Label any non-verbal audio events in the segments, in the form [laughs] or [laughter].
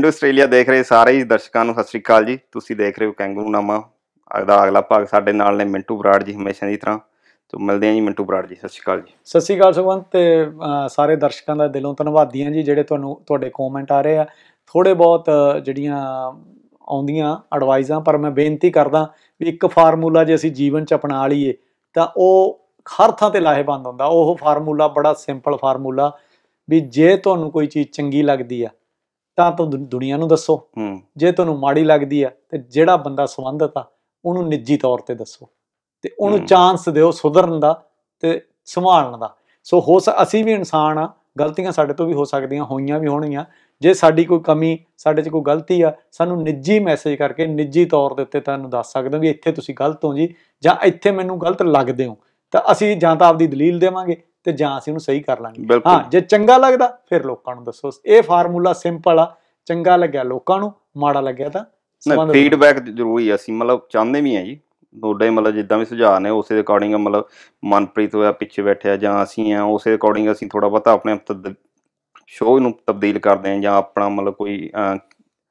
ਪਿੰਡ ਆਸਟ੍ਰੇਲੀਆ ਦੇਖ ਰਹੇ ਸਾਰੇ ਹੀ ਦਰਸ਼ਕਾਂ ਨੂੰ ਸਤਿ ਸ਼੍ਰੀ ਅਕਾਲ ਜੀ ਤੁਸੀਂ ਦੇਖ ਰਹੇ ਹੋ ਕੈਂਗਰੂ ਨਾਮਾ ਅਗਲਾ ਅਗਲਾ ਭਾਗ ਸਾਡੇ ਨਾਲ ਨੇ ਮਿੰਟੂ ਬਰਾੜ ਜੀ ਹਮੇਸ਼ਾ ਦੀ ਤਰ੍ਹਾਂ ਤੋਂ ਮਿਲਦੇ ਆਂ ਜੀ ਮਿੰਟੂ ਬਰਾੜ ਜੀ ਸਤਿ ਸ਼੍ਰੀ ਅਕਾਲ ਜੀ ਸਤਿ ਸ਼੍ਰੀ ਅਕਾਲ ਸੁਖਵੰਤ ਤੇ ਸਾਰੇ ਦਰਸ਼ਕਾਂ ਦਾ ਦਿਲੋਂ ਧੰਨਵਾਦੀਆਂ ਜੀ ਜਿਹੜੇ ਤੁਹਾਨੂੰ ਤੁਹਾਡੇ ਕਮੈਂਟ ਆ ਰਹੇ ਆ ਥੋੜੇ ਬਹੁਤ ਜਿਹੜੀਆਂ ਆਉਂਦੀਆਂ ਐਡਵਾਈਸਾਂ ਪਰ ਮੈਂ ਬੇਨਤੀ ਕਰਦਾ ਵੀ ਇੱਕ ਫਾਰਮੂਲਾ ਜੇ ਅਸੀਂ ਜੀਵਨ 'ਚ ਅਪਣਾ ਲਈਏ ਤਾਂ ਉਹ ਹਰ ਥਾਂ ਤੇ ਲਾਹੇਵੰਦ ਹੁੰਦਾ ਉਹ ਫਾਰਮੂਲਾ ਬੜਾ ਸਿੰਪਲ ਫਾਰਮੂਲਾ ਵੀ ਜੇ ਤੁਹਾਨੂੰ ਕੋਈ ਚੀਜ਼ ਚੰਗੀ ਲੱਗਦੀ ਆ ਤਾਂ ਤੋਂ ਦੁਨੀਆ ਨੂੰ ਦੱਸੋ ਜੇ ਤੁਹਾਨੂੰ ਮਾੜੀ ਲੱਗਦੀ ਆ ਤੇ ਜਿਹੜਾ ਬੰਦਾ ਸੰਬੰਧਤ ਆ ਉਹਨੂੰ ਨਿੱਜੀ ਤੌਰ ਤੇ ਦੱਸੋ ਤੇ ਉਹਨੂੰ ਚਾਂਸ ਦਿਓ ਸੁਧਰਨ ਦਾ ਤੇ ਸੰਭਾਲਣ ਦਾ ਸੋ ਹੋ ਅਸੀਂ ਵੀ ਇਨਸਾਨ ਆ ਗਲਤੀਆਂ ਸਾਡੇ ਤੋਂ ਵੀ ਹੋ ਸਕਦੀਆਂ ਹੋਈਆਂ ਵੀ ਹੋਣਗੀਆਂ ਜੇ ਸਾਡੀ ਕੋਈ ਕਮੀ ਸਾਡੇ 'ਚ ਕੋਈ ਗਲਤੀ ਆ ਸਾਨੂੰ ਨਿੱਜੀ ਮੈਸੇਜ ਕਰਕੇ ਨਿੱਜੀ ਤੌਰ ਦੇ ਉੱਤੇ ਤੁਹਾਨੂੰ ਦੱਸ ਸਕਦੇ ਹਾਂ ਵੀ ਇੱਥੇ ਤੁਸੀਂ ਗਲਤ ਹੋ ਜੀ ਜਾਂ ਇੱਥੇ ਮੈਨੂੰ ਗਲਤ ਲੱਗਦੇ ਹੋ ਤਾਂ ਅਸੀਂ ਜਾਂ ਤਾਂ ਆਪਦੀ ਦਲੀਲ ਦੇਵਾਂਗੇ ਤੇ ਜਾਂ ਅਸੀਂ ਉਹਨੂੰ ਸਹੀ ਕਰ ਲਾਂਗੇ ਹਾਂ ਜੇ ਚੰਗਾ ਲੱਗਦਾ ਫਿਰ ਲੋਕਾਂ ਨੂੰ ਦੱਸੋ ਇਹ ਫਾਰਮੂਲਾ ਸਿੰਪਲ ਆ ਚੰਗਾ ਲੱਗਿਆ ਲੋਕਾਂ ਨੂੰ ਮਾੜਾ ਲੱਗਿਆ ਤਾਂ ਫੀਡਬੈਕ ਜ਼ਰੂਰੀ ਆ ਅਸੀਂ ਮਤਲਬ ਚਾਹੁੰਦੇ ਵੀ ਆ ਜੀ ਤੁਹਾਡੇ ਮਤਲਬ ਜਿੱਦਾਂ ਵੀ ਸੁਝਾਅ ਨੇ ਉਸੇ ਦੇ ਅਕੋਰਡਿੰਗ ਮਤਲਬ ਮਨਪ੍ਰੀਤ ਹੋਇਆ ਪਿੱਛੇ ਬੈਠਿਆ ਜਾਂ ਅਸੀਂ ਆ ਉਸੇ ਅਕੋਰਡਿੰਗ ਅਸੀਂ ਥੋੜਾ ਬਹੁਤਾ ਆਪਣੇ ਸ਼ੋਅ ਨੂੰ ਤਬਦੀਲ ਕਰਦੇ ਆ ਜਾਂ ਆਪਣਾ ਮਤਲਬ ਕੋਈ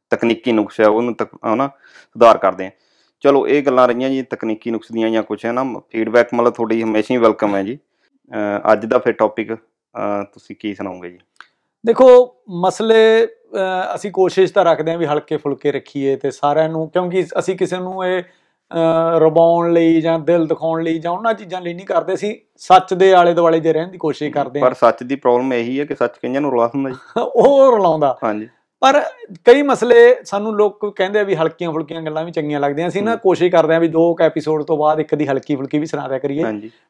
ਤਕਨੀਕੀ ਨੁਕਸ ਹੈ ਉਹਨੂੰ ਤੱਕ ਹਨਾ ਸੁਧਾਰ ਕਰਦੇ ਆ ਚਲੋ ਇਹ ਗੱਲਾਂ ਰਹੀਆਂ ਜੀ ਤਕਨੀਕੀ ਨੁਕਸ ਦੀਆਂ ਜਾਂ ਕੁਝ ਹੈ ਨਾ ਫੀਡਬੈਕ ਮਤਲਬ ਤੁਹਾਡੀ ਹਮੇਸ਼ਾ ਹੀ ਵੈਲਕਮ ਹੈ ਜੀ ਅੱਜ ਦਾ ਫਿਰ ਟੌਪਿਕ ਤੁਸੀਂ ਕੀ ਸੁਣਾਉਂਗੇ ਜੀ ਦੇਖੋ ਮਸਲੇ ਅਸੀਂ ਕੋਸ਼ਿਸ਼ ਤਾਂ ਰੱਖਦੇ ਆਂ ਵੀ ਹਲਕੇ ਫੁਲਕੇ ਰੱਖੀਏ ਤੇ ਸਾਰਿਆਂ ਨੂੰ ਕਿਉਂਕਿ ਅਸੀਂ ਕਿਸੇ ਨੂੰ ਇਹ ਰਬਾਉਣ ਲਈ ਜਾਂ ਦਿਲ ਦਿਖਾਉਣ ਲਈ ਜਾਂ ਉਹਨਾਂ ਚੀਜ਼ਾਂ ਲਈ ਨਹੀਂ ਕਰਦੇ ਸੀ ਸੱਚ ਦੇ ਆਲੇ ਦੁਆਲੇ ਜੇ ਰਹਿਣ ਦੀ ਕੋਸ਼ਿਸ਼ ਕਰਦੇ ਆਂ ਪਰ ਸੱਚ ਦੀ ਪ੍ਰੋਬਲਮ ਇਹੀ ਹੈ ਕਿ ਸੱਚ ਕਈਆਂ ਨੂੰ ਰੁਲਾ ਦਿੰਦਾ ਜੀ [laughs] ਉਹ ਰੁਲਾਉਂਦਾ ਹਾਂਜੀ ਪਰ ਕਈ ਮਸਲੇ ਸਾਨੂੰ ਲੋਕ ਕਹਿੰਦੇ ਆ ਵੀ ਹਲਕੀਆਂ ਫੁਲਕੀਆਂ ਗੱਲਾਂ ਵੀ ਚੰਗੀਆਂ ਲੱਗਦੀਆਂ ਸੀ ਨਾ ਕੋਸ਼ਿਸ਼ ਕਰਦੇ ਆ ਵੀ ਦੋ ਕ ਐਪੀਸੋਡ ਤੋਂ ਬਾਅਦ ਇੱਕ ਦੀ ਹਲਕੀ ਫੁਲਕੀ ਵੀ ਸੁਣਾ ਦਿਆ ਕਰੀਏ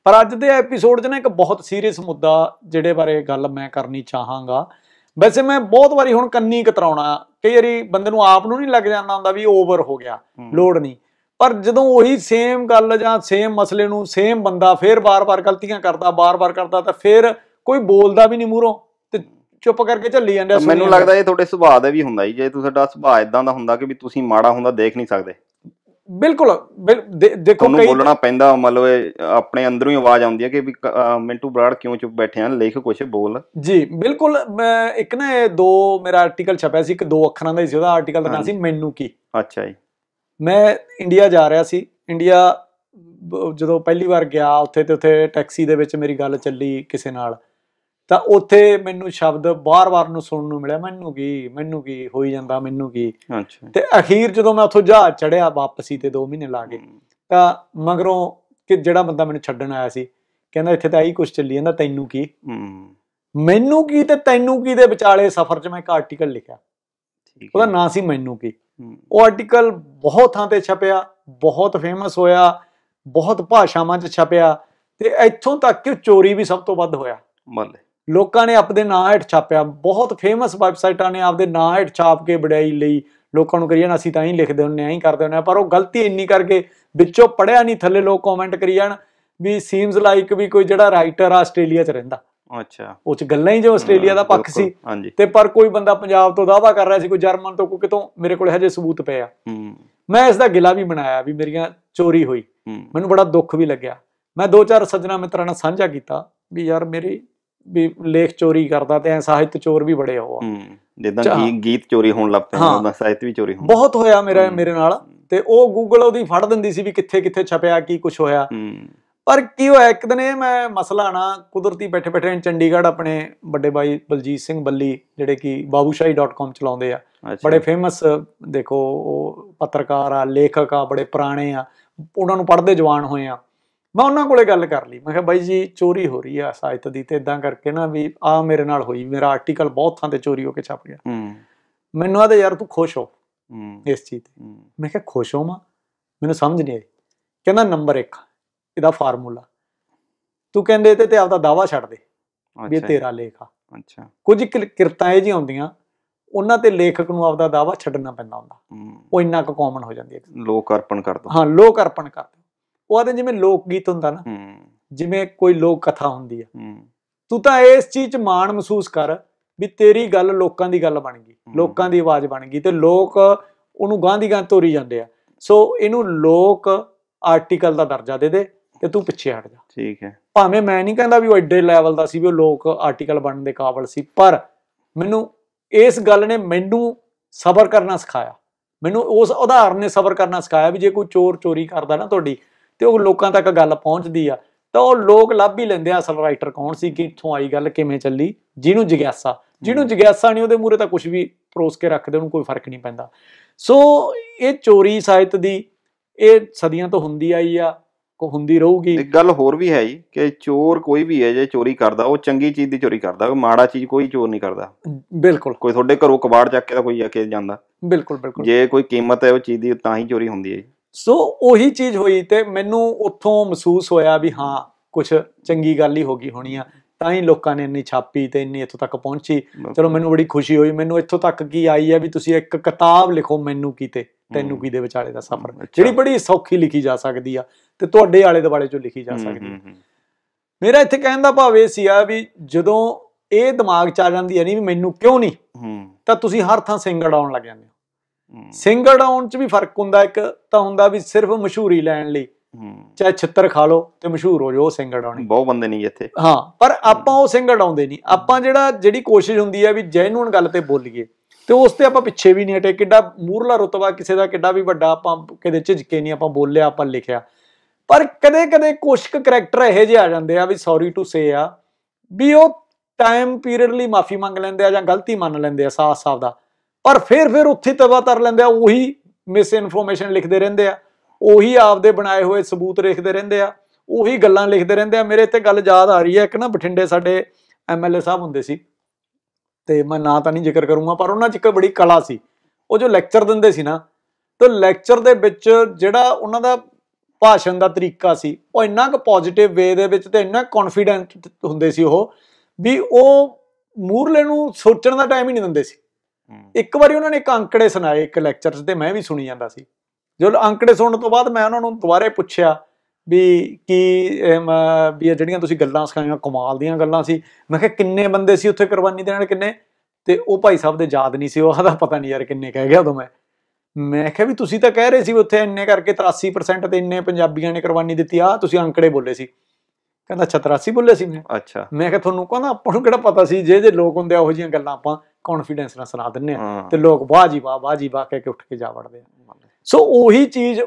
ਪਰ ਅੱਜ ਦੇ ਐਪੀਸੋਡ 'ਚ ਨਾ ਇੱਕ ਬਹੁਤ ਸੀਰੀਅਸ ਮੁੱਦਾ ਜਿਹੜੇ ਬਾਰੇ ਗੱਲ ਮੈਂ ਕਰਨੀ ਚਾਹਾਂਗਾ ਵੈਸੇ ਮੈਂ ਬਹੁਤ ਵਾਰੀ ਹੁਣ ਕੰਨੀ ਕਤਰਾਉਣਾ ਕਈ ਵਾਰੀ ਬੰਦੇ ਨੂੰ ਆਪ ਨੂੰ ਨਹੀਂ ਲੱਗ ਜਾਂਦਾ ਹੁੰਦਾ ਵੀ ਓਵਰ ਹੋ ਗਿਆ ਲੋਡ ਨਹੀਂ ਪਰ ਜਦੋਂ ਉਹੀ ਸੇਮ ਗੱਲ ਜਾਂ ਸੇਮ ਮਸਲੇ ਨੂੰ ਸੇਮ ਬੰਦਾ ਫੇਰ ਬਾਰ-ਬਾਰ ਗਲਤੀਆਂ ਕਰਦਾ ਬਾਰ-ਬਾਰ ਕਰਦਾ ਤਾਂ ਫੇਰ ਕੋਈ ਬੋਲਦਾ ਵੀ ਨਹੀਂ ਮੂਹਰੋਂ ਚੁੱਪ ਕਰਕੇ ਚੱਲੀ ਜਾਂਦੇ ਆ ਮੈਨੂੰ ਲੱਗਦਾ ਇਹ ਤੁਹਾਡੇ ਸੁਭਾਅ ਦਾ ਵੀ ਹੁੰਦਾ ਜੀ ਜੇ ਤੁਹਾਡਾ ਸੁਭਾਅ ਇਦਾਂ ਦਾ ਹੁੰਦਾ ਕਿ ਵੀ ਤੁਸੀਂ ਮਾੜਾ ਹੁੰਦਾ ਦੇਖ ਨਹੀਂ ਸਕਦੇ ਬਿਲਕੁਲ ਦੇਖੋ ਕਈ ਬੋਲਣਾ ਪੈਂਦਾ ਮਤਲਬ ਆਪਣੇ ਅੰਦਰੋਂ ਹੀ ਆਵਾਜ਼ ਆਉਂਦੀ ਹੈ ਕਿ ਵੀ ਮਿੰਟੂ ਬਰਾੜ ਕਿਉਂ ਚੁੱਪ ਬੈਠੇ ਆ ਲਿਖ ਕੁਛ ਬੋਲ ਜੀ ਬਿਲਕੁਲ ਮੈਂ ਇੱਕ ਨਾ ਦੋ ਮੇਰਾ ਆਰਟੀਕਲ ਛਪਿਆ ਸੀ ਇੱਕ ਦੋ ਅੱਖਰਾਂ ਦਾ ਸੀ ਉਹਦਾ ਆਰਟੀਕਲ ਦਾ ਨਾਮ ਸੀ ਮੈਨੂੰ ਕੀ ਅੱਛਾ ਜੀ ਮੈਂ ਇੰਡੀਆ ਜਾ ਰਿਹਾ ਸੀ ਇੰਡੀਆ ਜਦੋਂ ਪਹਿਲੀ ਵਾਰ ਗਿਆ ਉੱਥੇ ਤੇ ਉੱਥੇ ਟੈਕਸੀ ਦੇ ਵਿੱਚ ਮੇਰੀ ਗੱਲ ਚੱਲੀ ਕਿਸੇ ਨਾਲ ਤਾਂ ਉੱਥੇ ਮੈਨੂੰ ਸ਼ਬਦ ਬਾਰ-ਬਾਰ ਨੂੰ ਸੁਣਨ ਨੂੰ ਮਿਲਿਆ ਮੈਨੂੰ ਕੀ ਮੈਨੂੰ ਕੀ ਹੋਈ ਜਾਂਦਾ ਮੈਨੂੰ ਕੀ ਅੱਛਾ ਤੇ ਅਖੀਰ ਜਦੋਂ ਮੈਂ ਉੱਥੋਂ ਜਹਾਜ਼ ਚੜਿਆ ਵਾਪਸੀ ਤੇ 2 ਮਹੀਨੇ ਲਾ ਕੇ ਤਾਂ ਮਗਰੋਂ ਕਿ ਜਿਹੜਾ ਬੰਦਾ ਮੈਨੂੰ ਛੱਡਣ ਆਇਆ ਸੀ ਕਹਿੰਦਾ ਇੱਥੇ ਤਾਂ ਇਹੀ ਕੁਝ ਚੱਲੀ ਜਾਂਦਾ ਤੈਨੂੰ ਕੀ ਮੈਨੂੰ ਕੀ ਤੇ ਤੈਨੂੰ ਕੀ ਦੇ ਵਿਚਾਲੇ ਸਫ਼ਰ 'ਚ ਮੈਂ ਇੱਕ ਆਰਟੀਕਲ ਲਿਖਿਆ ਉਹਦਾ ਨਾਂ ਸੀ ਮੈਨੂੰ ਕੀ ਉਹ ਆਰਟੀਕਲ ਬਹੁਤ ਥਾਂ ਤੇ ਛਪਿਆ ਬਹੁਤ ਫੇਮਸ ਹੋਇਆ ਬਹੁਤ ਭਾਸ਼ਾਵਾਂ 'ਚ ਛਪਿਆ ਤੇ ਇੱਥੋਂ ਤੱਕ ਕਿ ਚੋਰੀ ਵੀ ਸਭ ਤੋਂ ਵੱਧ ਹੋਇਆ ਮੰਨ ਲੈ ਲੋਕਾਂ ਨੇ ਆਪਣੇ ਨਾਂ ਹੇਠ ਛਾਪਿਆ ਬਹੁਤ ਫੇਮਸ ਵੈਬਸਾਈਟਾਂ ਨੇ ਆਪਦੇ ਨਾਂ ਹੇਠ ਛਾਪ ਕੇ ਵਡਿਆਈ ਲਈ ਲੋਕਾਂ ਨੂੰ ਕਰੀ ਜਾਣ ਅਸੀਂ ਤਾਂ ਹੀ ਲਿਖਦੇ ਹੁੰਨੇ ਆਂ ਹੀ ਕਰਦੇ ਹੁੰਨੇ ਆਂ ਪਰ ਉਹ ਗਲਤੀ ਇੰਨੀ ਕਰਕੇ ਵਿੱਚੋਂ ਪੜਿਆ ਨਹੀਂ ਥੱਲੇ ਲੋਕ ਕਮੈਂਟ ਕਰੀ ਜਾਣ ਵੀ ਸੀਮਸ ਲਾਈਕ ਵੀ ਕੋਈ ਜਿਹੜਾ ਰਾਈਟਰ ਆ ਆਸਟ੍ਰੇਲੀਆ 'ਚ ਰਹਿੰਦਾ ਅੱਛਾ ਉਹ 'ਚ ਗੱਲਾਂ ਹੀ ਜੋ ਆਸਟ੍ਰੇਲੀਆ ਦਾ ਪੱਖ ਸੀ ਤੇ ਪਰ ਕੋਈ ਬੰਦਾ ਪੰਜਾਬ ਤੋਂ ਦਾਵਾ ਕਰ ਰਿਹਾ ਸੀ ਕੋਈ ਜਰਮਨ ਤੋਂ ਕੋਈ ਕਿਤੋਂ ਮੇਰੇ ਕੋਲ ਹਜੇ ਸਬੂਤ ਪਏ ਆ ਮੈਂ ਇਸ ਦਾ ਗਿਲਾ ਵੀ ਬਣਾਇਆ ਵੀ ਮੇਰੀਆਂ ਚੋਰੀ ਹੋਈ ਮੈਨੂੰ ਬੜਾ ਦੁੱਖ ਵੀ ਲੱਗਿਆ ਮੈਂ ਦੋ ਚਾਰ ਸੱਜਣਾ ਮਿੱਤਰਾਂ ਨਾਲ ਸਾਂਝਾ ਕੀਤਾ ਵੀ ਯਾਰ ਮੇਰੀ ਵੀ ਲੇਖ ਚੋਰੀ ਕਰਦਾ ਤੇ ਐ ਸਾਹਿਤ ਚੋਰ ਵੀ ਬੜੇ ਹੋ ਆ ਜਿੱਦਾਂ ਕੀ ਗੀਤ ਚੋਰੀ ਹੋਣ ਲੱਗ ਪਏ ਉਹਦਾ ਸਾਹਿਤ ਵੀ ਚੋਰੀ ਹੋਣ ਬਹੁਤ ਹੋਇਆ ਮੇਰਾ ਮੇਰੇ ਨਾਲ ਤੇ ਉਹ ਗੂਗਲ ਉਹਦੀ ਫੜ ਦਿੰਦੀ ਸੀ ਵੀ ਕਿੱਥੇ ਕਿੱਥੇ ਛਪਿਆ ਕੀ ਕੁਝ ਹੋਇਆ ਪਰ ਕੀ ਹੋਇਆ ਇੱਕ ਦਿਨ ਇਹ ਮੈਂ ਮਸਲਾ ਨਾ ਕੁਦਰਤੀ ਬੈਠੇ ਬੈਠੇ ਚੰਡੀਗੜ੍ਹ ਆਪਣੇ ਵੱਡੇ ਬਾਈ ਬਲਜੀਤ ਸਿੰਘ ਬੱਲੀ ਜਿਹੜੇ ਕਿ babushai.com ਚਲਾਉਂਦੇ ਆ ਬੜੇ ਫੇਮਸ ਦੇਖੋ ਉਹ ਪੱਤਰਕਾਰ ਆ ਲੇਖਕ ਆ ਬੜੇ ਪੁਰਾਣੇ ਆ ਉਹਨਾਂ ਨੂੰ ਪੜਦੇ ਜਵਾਨ ਹੋਏ ਆ ਮੈਂ ਉਹਨਾਂ ਕੋਲੇ ਗੱਲ ਕਰ ਲਈ ਮੈਂ ਕਿਹਾ ਬਾਈ ਜੀ ਚੋਰੀ ਹੋ ਰਹੀ ਆ ਸਾਹਿਤ ਦੀ ਤੇ ਇਦਾਂ ਕਰਕੇ ਨਾ ਵੀ ਆ ਮੇਰੇ ਨਾਲ ਹੋਈ ਮੇਰਾ ਆਰਟੀਕਲ ਬਹੁਤ ਥਾਂ ਤੇ ਚੋਰੀ ਹੋ ਕੇ ਛਪ ਗਿਆ ਮੈਨੂੰ ਆਦੇ ਯਾਰ ਤੂੰ ਖੁਸ਼ ਹੋ ਇਸ ਚੀਜ਼ ਤੇ ਮੈਂ ਕਿਹਾ ਖੁਸ਼ ਹੋ ਮਾ ਮੈਨੂੰ ਸਮਝ ਨਹੀਂ ਆਈ ਕਹਿੰਦਾ ਨੰਬਰ 1 ਇਹਦਾ ਫਾਰਮੂਲਾ ਤੂੰ ਕਹਿੰਦੇ ਤੇ ਤੇ ਆਪਦਾ ਦਾਵਾ ਛੱਡ ਦੇ ਵੀ ਇਹ ਤੇਰਾ ਲੇਖ ਆ ਅੱਛਾ ਕੁਝ ਕਿਰਤਾਂ ਇਹ ਜੀ ਆਉਂਦੀਆਂ ਉਹਨਾਂ ਤੇ ਲੇਖਕ ਨੂੰ ਆਪਦਾ ਦਾਵਾ ਛੱਡਣਾ ਪੈਂਦਾ ਹੁੰਦਾ ਉਹ ਇੰਨਾ ਕੁ ਕਾਮਨ ਹੋ ਜਾਂਦੀ ਹੈ ਲੋਕ ਅਰਪਣ ਕਰ ਦੋ ਹਾਂ ਲੋਕ ਅਰਪਣ ਕਰਦੇ ਉਹ ਆਦੇ ਜਿਵੇਂ ਲੋਕ ਗੀਤ ਹੁੰਦਾ ਨਾ ਜਿਵੇਂ ਕੋਈ ਲੋਕ ਕਥਾ ਹੁੰਦੀ ਆ ਤੂੰ ਤਾਂ ਇਸ ਚੀਜ਼ 'ਚ ਮਾਣ ਮਹਿਸੂਸ ਕਰ ਵੀ ਤੇਰੀ ਗੱਲ ਲੋਕਾਂ ਦੀ ਗੱਲ ਬਣ ਗਈ ਲੋਕਾਂ ਦੀ ਆਵਾਜ਼ ਬਣ ਗਈ ਤੇ ਲੋਕ ਉਹਨੂੰ ਗਾਂਧੀ ਦੀ ਗਾਂ ਤੋਰੀ ਜਾਂਦੇ ਆ ਸੋ ਇਹਨੂੰ ਲੋਕ ਆਰਟੀਕਲ ਦਾ ਦਰਜਾ ਦੇ ਦੇ ਤੇ ਤੂੰ ਪਿੱਛੇ ਹਟ ਜਾ ਠੀਕ ਹੈ ਭਾਵੇਂ ਮੈਂ ਨਹੀਂ ਕਹਿੰਦਾ ਵੀ ਉਹ ਐਡੇ ਲੈਵਲ ਦਾ ਸੀ ਵੀ ਉਹ ਲੋਕ ਆਰਟੀਕਲ ਬਣਨ ਦੇ ਕਾਬਲ ਸੀ ਪਰ ਮੈਨੂੰ ਇਸ ਗੱਲ ਨੇ ਮੈਨੂੰ ਸਬਰ ਕਰਨਾ ਸਿਖਾਇਆ ਮੈਨੂੰ ਉਸ ਉਦਾਹਰਨ ਨੇ ਸਬਰ ਕਰਨਾ ਸਿਖਾਇਆ ਵੀ ਜੇ ਕੋਈ ਚੋਰ ਚੋਰੀ ਕਰਦਾ ਨਾ ਤੁਹਾਡੀ ਤੇ ਉਹ ਲੋਕਾਂ ਤੱਕ ਗੱਲ ਪਹੁੰਚਦੀ ਆ ਤਾਂ ਉਹ ਲੋਕ ਲੱਭ ਹੀ ਲੈਂਦੇ ਆ ਅਸਲ ਰਾਈਟਰ ਕੌਣ ਸੀ ਕਿੱਥੋਂ ਆਈ ਗੱਲ ਕਿਵੇਂ ਚੱਲੀ ਜਿਹਨੂੰ ਜਗਿਆਸਾ ਜਿਹਨੂੰ ਜਗਿਆਸਾ ਨਹੀਂ ਉਹਦੇ ਮੂਰੇ ਤਾਂ ਕੁਝ ਵੀ ਪਰੋਸ ਕੇ ਰੱਖਦੇ ਉਹਨੂੰ ਕੋਈ ਫਰਕ ਨਹੀਂ ਪੈਂਦਾ ਸੋ ਇਹ ਚੋਰੀ ਸਾਹਿਤ ਦੀ ਇਹ ਸਦੀਆਂ ਤੋਂ ਹੁੰਦੀ ਆਈ ਆ ਕੋ ਹੁੰਦੀ ਰਹੂਗੀ ਇੱਕ ਗੱਲ ਹੋਰ ਵੀ ਹੈ ਜੀ ਕਿ ਚੋਰ ਕੋਈ ਵੀ ਹੈ ਜੇ ਚੋਰੀ ਕਰਦਾ ਉਹ ਚੰਗੀ ਚੀਜ਼ ਦੀ ਚੋਰੀ ਕਰਦਾ ਕੋਈ ਮਾੜਾ ਚੀਜ਼ ਕੋਈ ਚੋਰ ਨਹੀਂ ਕਰਦਾ ਬਿਲਕੁਲ ਕੋਈ ਤੁਹਾਡੇ ਘਰੋਂ ਕਬਾੜ ਚੱਕ ਕੇ ਤਾਂ ਕੋਈ ਆ ਕੇ ਜਾਂਦਾ ਬਿਲਕੁਲ ਬਿਲਕੁਲ ਜੇ ਕੋਈ ਕੀਮਤ ਹੈ ਉਹ ਚੀਜ਼ ਦੀ ਤਾਂ ਹੀ ਚੋਰੀ ਹੁੰਦੀ ਹੈ ਜੀ ਸੋ ਉਹੀ ਚੀਜ਼ ਹੋਈ ਤੇ ਮੈਨੂੰ ਉੱਥੋਂ ਮਹਿਸੂਸ ਹੋਇਆ ਵੀ ਹਾਂ ਕੁਝ ਚੰਗੀ ਗੱਲ ਹੀ ਹੋ ਗਈ ਹੋਣੀ ਆ ਤਾਂ ਹੀ ਲੋਕਾਂ ਨੇ ਇੰਨੀ ਛਾਪੀ ਤੇ ਇੰਨੀ ਇੱਥੋਂ ਤੱਕ ਪਹੁੰਚੀ ਚਲੋ ਮੈਨੂੰ ਬੜੀ ਖੁਸ਼ੀ ਹੋਈ ਮੈਨੂੰ ਇੱਥੋਂ ਤੱਕ ਕੀ ਆਈ ਹੈ ਵੀ ਤੁਸੀਂ ਇੱਕ ਕਿਤਾਬ ਲਿਖੋ ਮੈਨੂੰ ਕੀਤੇ ਤੈਨੂੰ ਕੀ ਦੇ ਵਿਚਾਲੇ ਦਾ ਸਫ਼ਰ ਜਿਹੜੀ ਬੜੀ ਸੌਖੀ ਲਿਖੀ ਜਾ ਸਕਦੀ ਆ ਤੇ ਤੁਹਾਡੇ ਆਲੇ ਦੁਆਲੇ ਚੋਂ ਲਿਖੀ ਜਾ ਸਕਦੀ ਆ ਮੇਰਾ ਇੱਥੇ ਕਹਿਣ ਦਾ ਭਾਵ ਇਹ ਸੀ ਆ ਵੀ ਜਦੋਂ ਇਹ ਦਿਮਾਗ ਚ ਆ ਜਾਂਦੀ ਹੈ ਨਹੀਂ ਵੀ ਮੈਨੂੰ ਕਿਉਂ ਨਹੀਂ ਤਾਂ ਤੁਸੀਂ ਹਰ ਥਾਂ ਸਿੰਗੜ ਆਉਣ ਲੱਗ ਜਾਂਦੇ ਸਿੰਗਲ ਡਾਊਨ 'ਚ ਵੀ ਫਰਕ ਹੁੰਦਾ ਇੱਕ ਤਾਂ ਹੁੰਦਾ ਵੀ ਸਿਰਫ ਮਸ਼ਹੂਰੀ ਲੈਣ ਲਈ ਚਾਹੇ ਛਿੱਤਰ ਖਾ ਲੋ ਤੇ ਮਸ਼ਹੂਰ ਹੋ ਜਾਓ ਸਿੰਗਲ ਡਾਊਨ ਬਹੁਤ ਬੰਦੇ ਨਹੀਂ ਇੱਥੇ ਹਾਂ ਪਰ ਆਪਾਂ ਉਹ ਸਿੰਗਲ ਡਾਊਨ ਦੇ ਨਹੀਂ ਆਪਾਂ ਜਿਹੜਾ ਜਿਹੜੀ ਕੋਸ਼ਿਸ਼ ਹੁੰਦੀ ਹੈ ਵੀ ਜੈਨੂਨ ਗੱਲ ਤੇ ਬੋਲੀਏ ਤੇ ਉਸ ਤੇ ਆਪਾਂ ਪਿੱਛੇ ਵੀ ਨਹੀਂ ਹਟੇ ਕਿੱਡਾ ਮੂਰਲਾ ਰਤਬਾ ਕਿਸੇ ਦਾ ਕਿੱਡਾ ਵੀ ਵੱਡਾ ਆਪਾਂ ਕਿਤੇ ਝਿਜਕੇ ਨਹੀਂ ਆਪਾਂ ਬੋਲਿਆ ਆਪਾਂ ਲਿਖਿਆ ਪਰ ਕਦੇ-ਕਦੇ ਕੋਸ਼ਕ ਕੈਰੈਕਟਰ ਇਹੋ ਜਿਹੇ ਆ ਜਾਂਦੇ ਆ ਵੀ ਸੌਰੀ ਟੂ ਸੇ ਆ ਵੀ ਉਹ ਟਾਈਮ ਪੀਰੀਅਡ ਲਈ ਮਾਫੀ ਮੰਗ ਲੈਂਦੇ ਆ ਜਾਂ ਗਲਤੀ ਮੰਨ ਲੈਂਦੇ ਆ ਸਾਫ-ਸਾਫ ਦਾ ਪਰ ਫਿਰ ਫਿਰ ਉੱਥੇ ਤਵਾ ਤਰ ਲੈਂਦੇ ਆ ਉਹੀ ਮਿਸ ਇਨਫੋਰਮੇਸ਼ਨ ਲਿਖਦੇ ਰਹਿੰਦੇ ਆ ਉਹੀ ਆਪਦੇ ਬਣਾਏ ਹੋਏ ਸਬੂਤ ਲਿਖਦੇ ਰਹਿੰਦੇ ਆ ਉਹੀ ਗੱਲਾਂ ਲਿਖਦੇ ਰਹਿੰਦੇ ਆ ਮੇਰੇ ਇੱਥੇ ਗੱਲ ਯਾਦ ਆ ਰਹੀ ਹੈ ਇੱਕ ਨਾ ਬਠਿੰਡੇ ਸਾਡੇ ਐਮਐਲਏ ਸਾਹਿਬ ਹੁੰਦੇ ਸੀ ਤੇ ਮੈਂ ਨਾਂ ਤਾਂ ਨਹੀਂ ਜ਼ਿਕਰ ਕਰੂੰਗਾ ਪਰ ਉਹਨਾਂ 'ਚ ਇੱਕ ਬੜੀ ਕਲਾ ਸੀ ਉਹ ਜੋ ਲੈਕਚਰ ਦਿੰਦੇ ਸੀ ਨਾ ਤੇ ਲੈਕਚਰ ਦੇ ਵਿੱਚ ਜਿਹੜਾ ਉਹਨਾਂ ਦਾ ਭਾਸ਼ਣ ਦਾ ਤਰੀਕਾ ਸੀ ਉਹ ਇੰਨਾ ਕੁ ਪੋਜ਼ਿਟਿਵ ਵੇ ਦੇ ਵਿੱਚ ਤੇ ਇੰਨਾ ਕੌਨਫੀਡੈਂਟ ਹੁੰਦੇ ਸੀ ਉਹ ਵੀ ਉਹ ਮੂਰਲੇ ਨੂੰ ਸੋਚਣ ਦਾ ਟਾਈਮ ਹੀ ਨਹੀਂ ਦਿੰਦੇ ਸੀ ਇੱਕ ਵਾਰੀ ਉਹਨਾਂ ਨੇ ਇੱਕ ਅੰਕੜੇ ਸੁਣਾਏ ਇੱਕ ਲੈਕਚਰ 'ਚ ਤੇ ਮੈਂ ਵੀ ਸੁਣੀ ਜਾਂਦਾ ਸੀ ਜੋ ਅੰਕੜੇ ਸੁਣਨ ਤੋਂ ਬਾਅਦ ਮੈਂ ਉਹਨਾਂ ਨੂੰ ਦੁਬਾਰੇ ਪੁੱਛਿਆ ਵੀ ਕੀ ਵੀ ਜਿਹੜੀਆਂ ਤੁਸੀਂ ਗੱਲਾਂ ਸਿਖਾਈਆਂ ਕਮਾਲ ਦੀਆਂ ਗੱਲਾਂ ਸੀ ਮੈਂ ਕਿਹਾ ਕਿੰਨੇ ਬੰਦੇ ਸੀ ਉੱਥੇ ਕੁਰਬਾਨੀ ਦੇਣ ਕਿੰਨੇ ਤੇ ਉਹ ਭਾਈ ਸਾਹਿਬ ਦੇ ਯਾਦ ਨਹੀਂ ਸੀ ਉਹ ਆਦਾ ਪਤਾ ਨਹੀਂ ਯਾਰ ਕਿੰਨੇ ਕਹਿ ਗਿਆ ਉਦੋਂ ਮੈਂ ਮੈਂ ਕਿਹਾ ਵੀ ਤੁਸੀਂ ਤਾਂ ਕਹਿ ਰਹੇ ਸੀ ਉੱਥੇ ਇੰਨੇ ਕਰਕੇ 83% ਤੇ ਇੰਨੇ ਪੰਜਾਬੀਆਂ ਨੇ ਕੁਰਬਾਨੀ ਦਿੱਤੀ ਆ ਤੁਸੀਂ ਅੰਕੜੇ ਬੋਲੇ ਸੀ ਕਹਿੰਦਾ 83 ਬੋਲੇ ਸੀ ਮੈਂ ਅੱਛਾ ਮੈਂ ਕਿਹਾ ਤੁਹਾਨੂੰ ਕਹਿੰਦਾ ਆਪਾਂ ਨੂੰ ਕਿਹੜਾ ਪਤਾ ਸੀ ਜੇ ਜੇ ਲੋਕ ਹੁੰਦੇ ਆ ਉਹੋ ਜੀਆਂ ਗੱਲਾਂ ਆਪਾਂ ਕੌਨਫੀਡੈਂਸ ਨਾਲ ਸੁਣਾ ਦਿੰਨੇ ਆ ਤੇ ਲੋਕ ਵਾਹ ਜੀ ਵਾਹ ਵਾਹ ਜੀ ਵਾਹ ਕਹਿ ਕੇ ਉੱਠ ਕੇ ਜਾ ਵੜਦੇ ਆ ਸੋ ਉਹੀ ਚੀਜ਼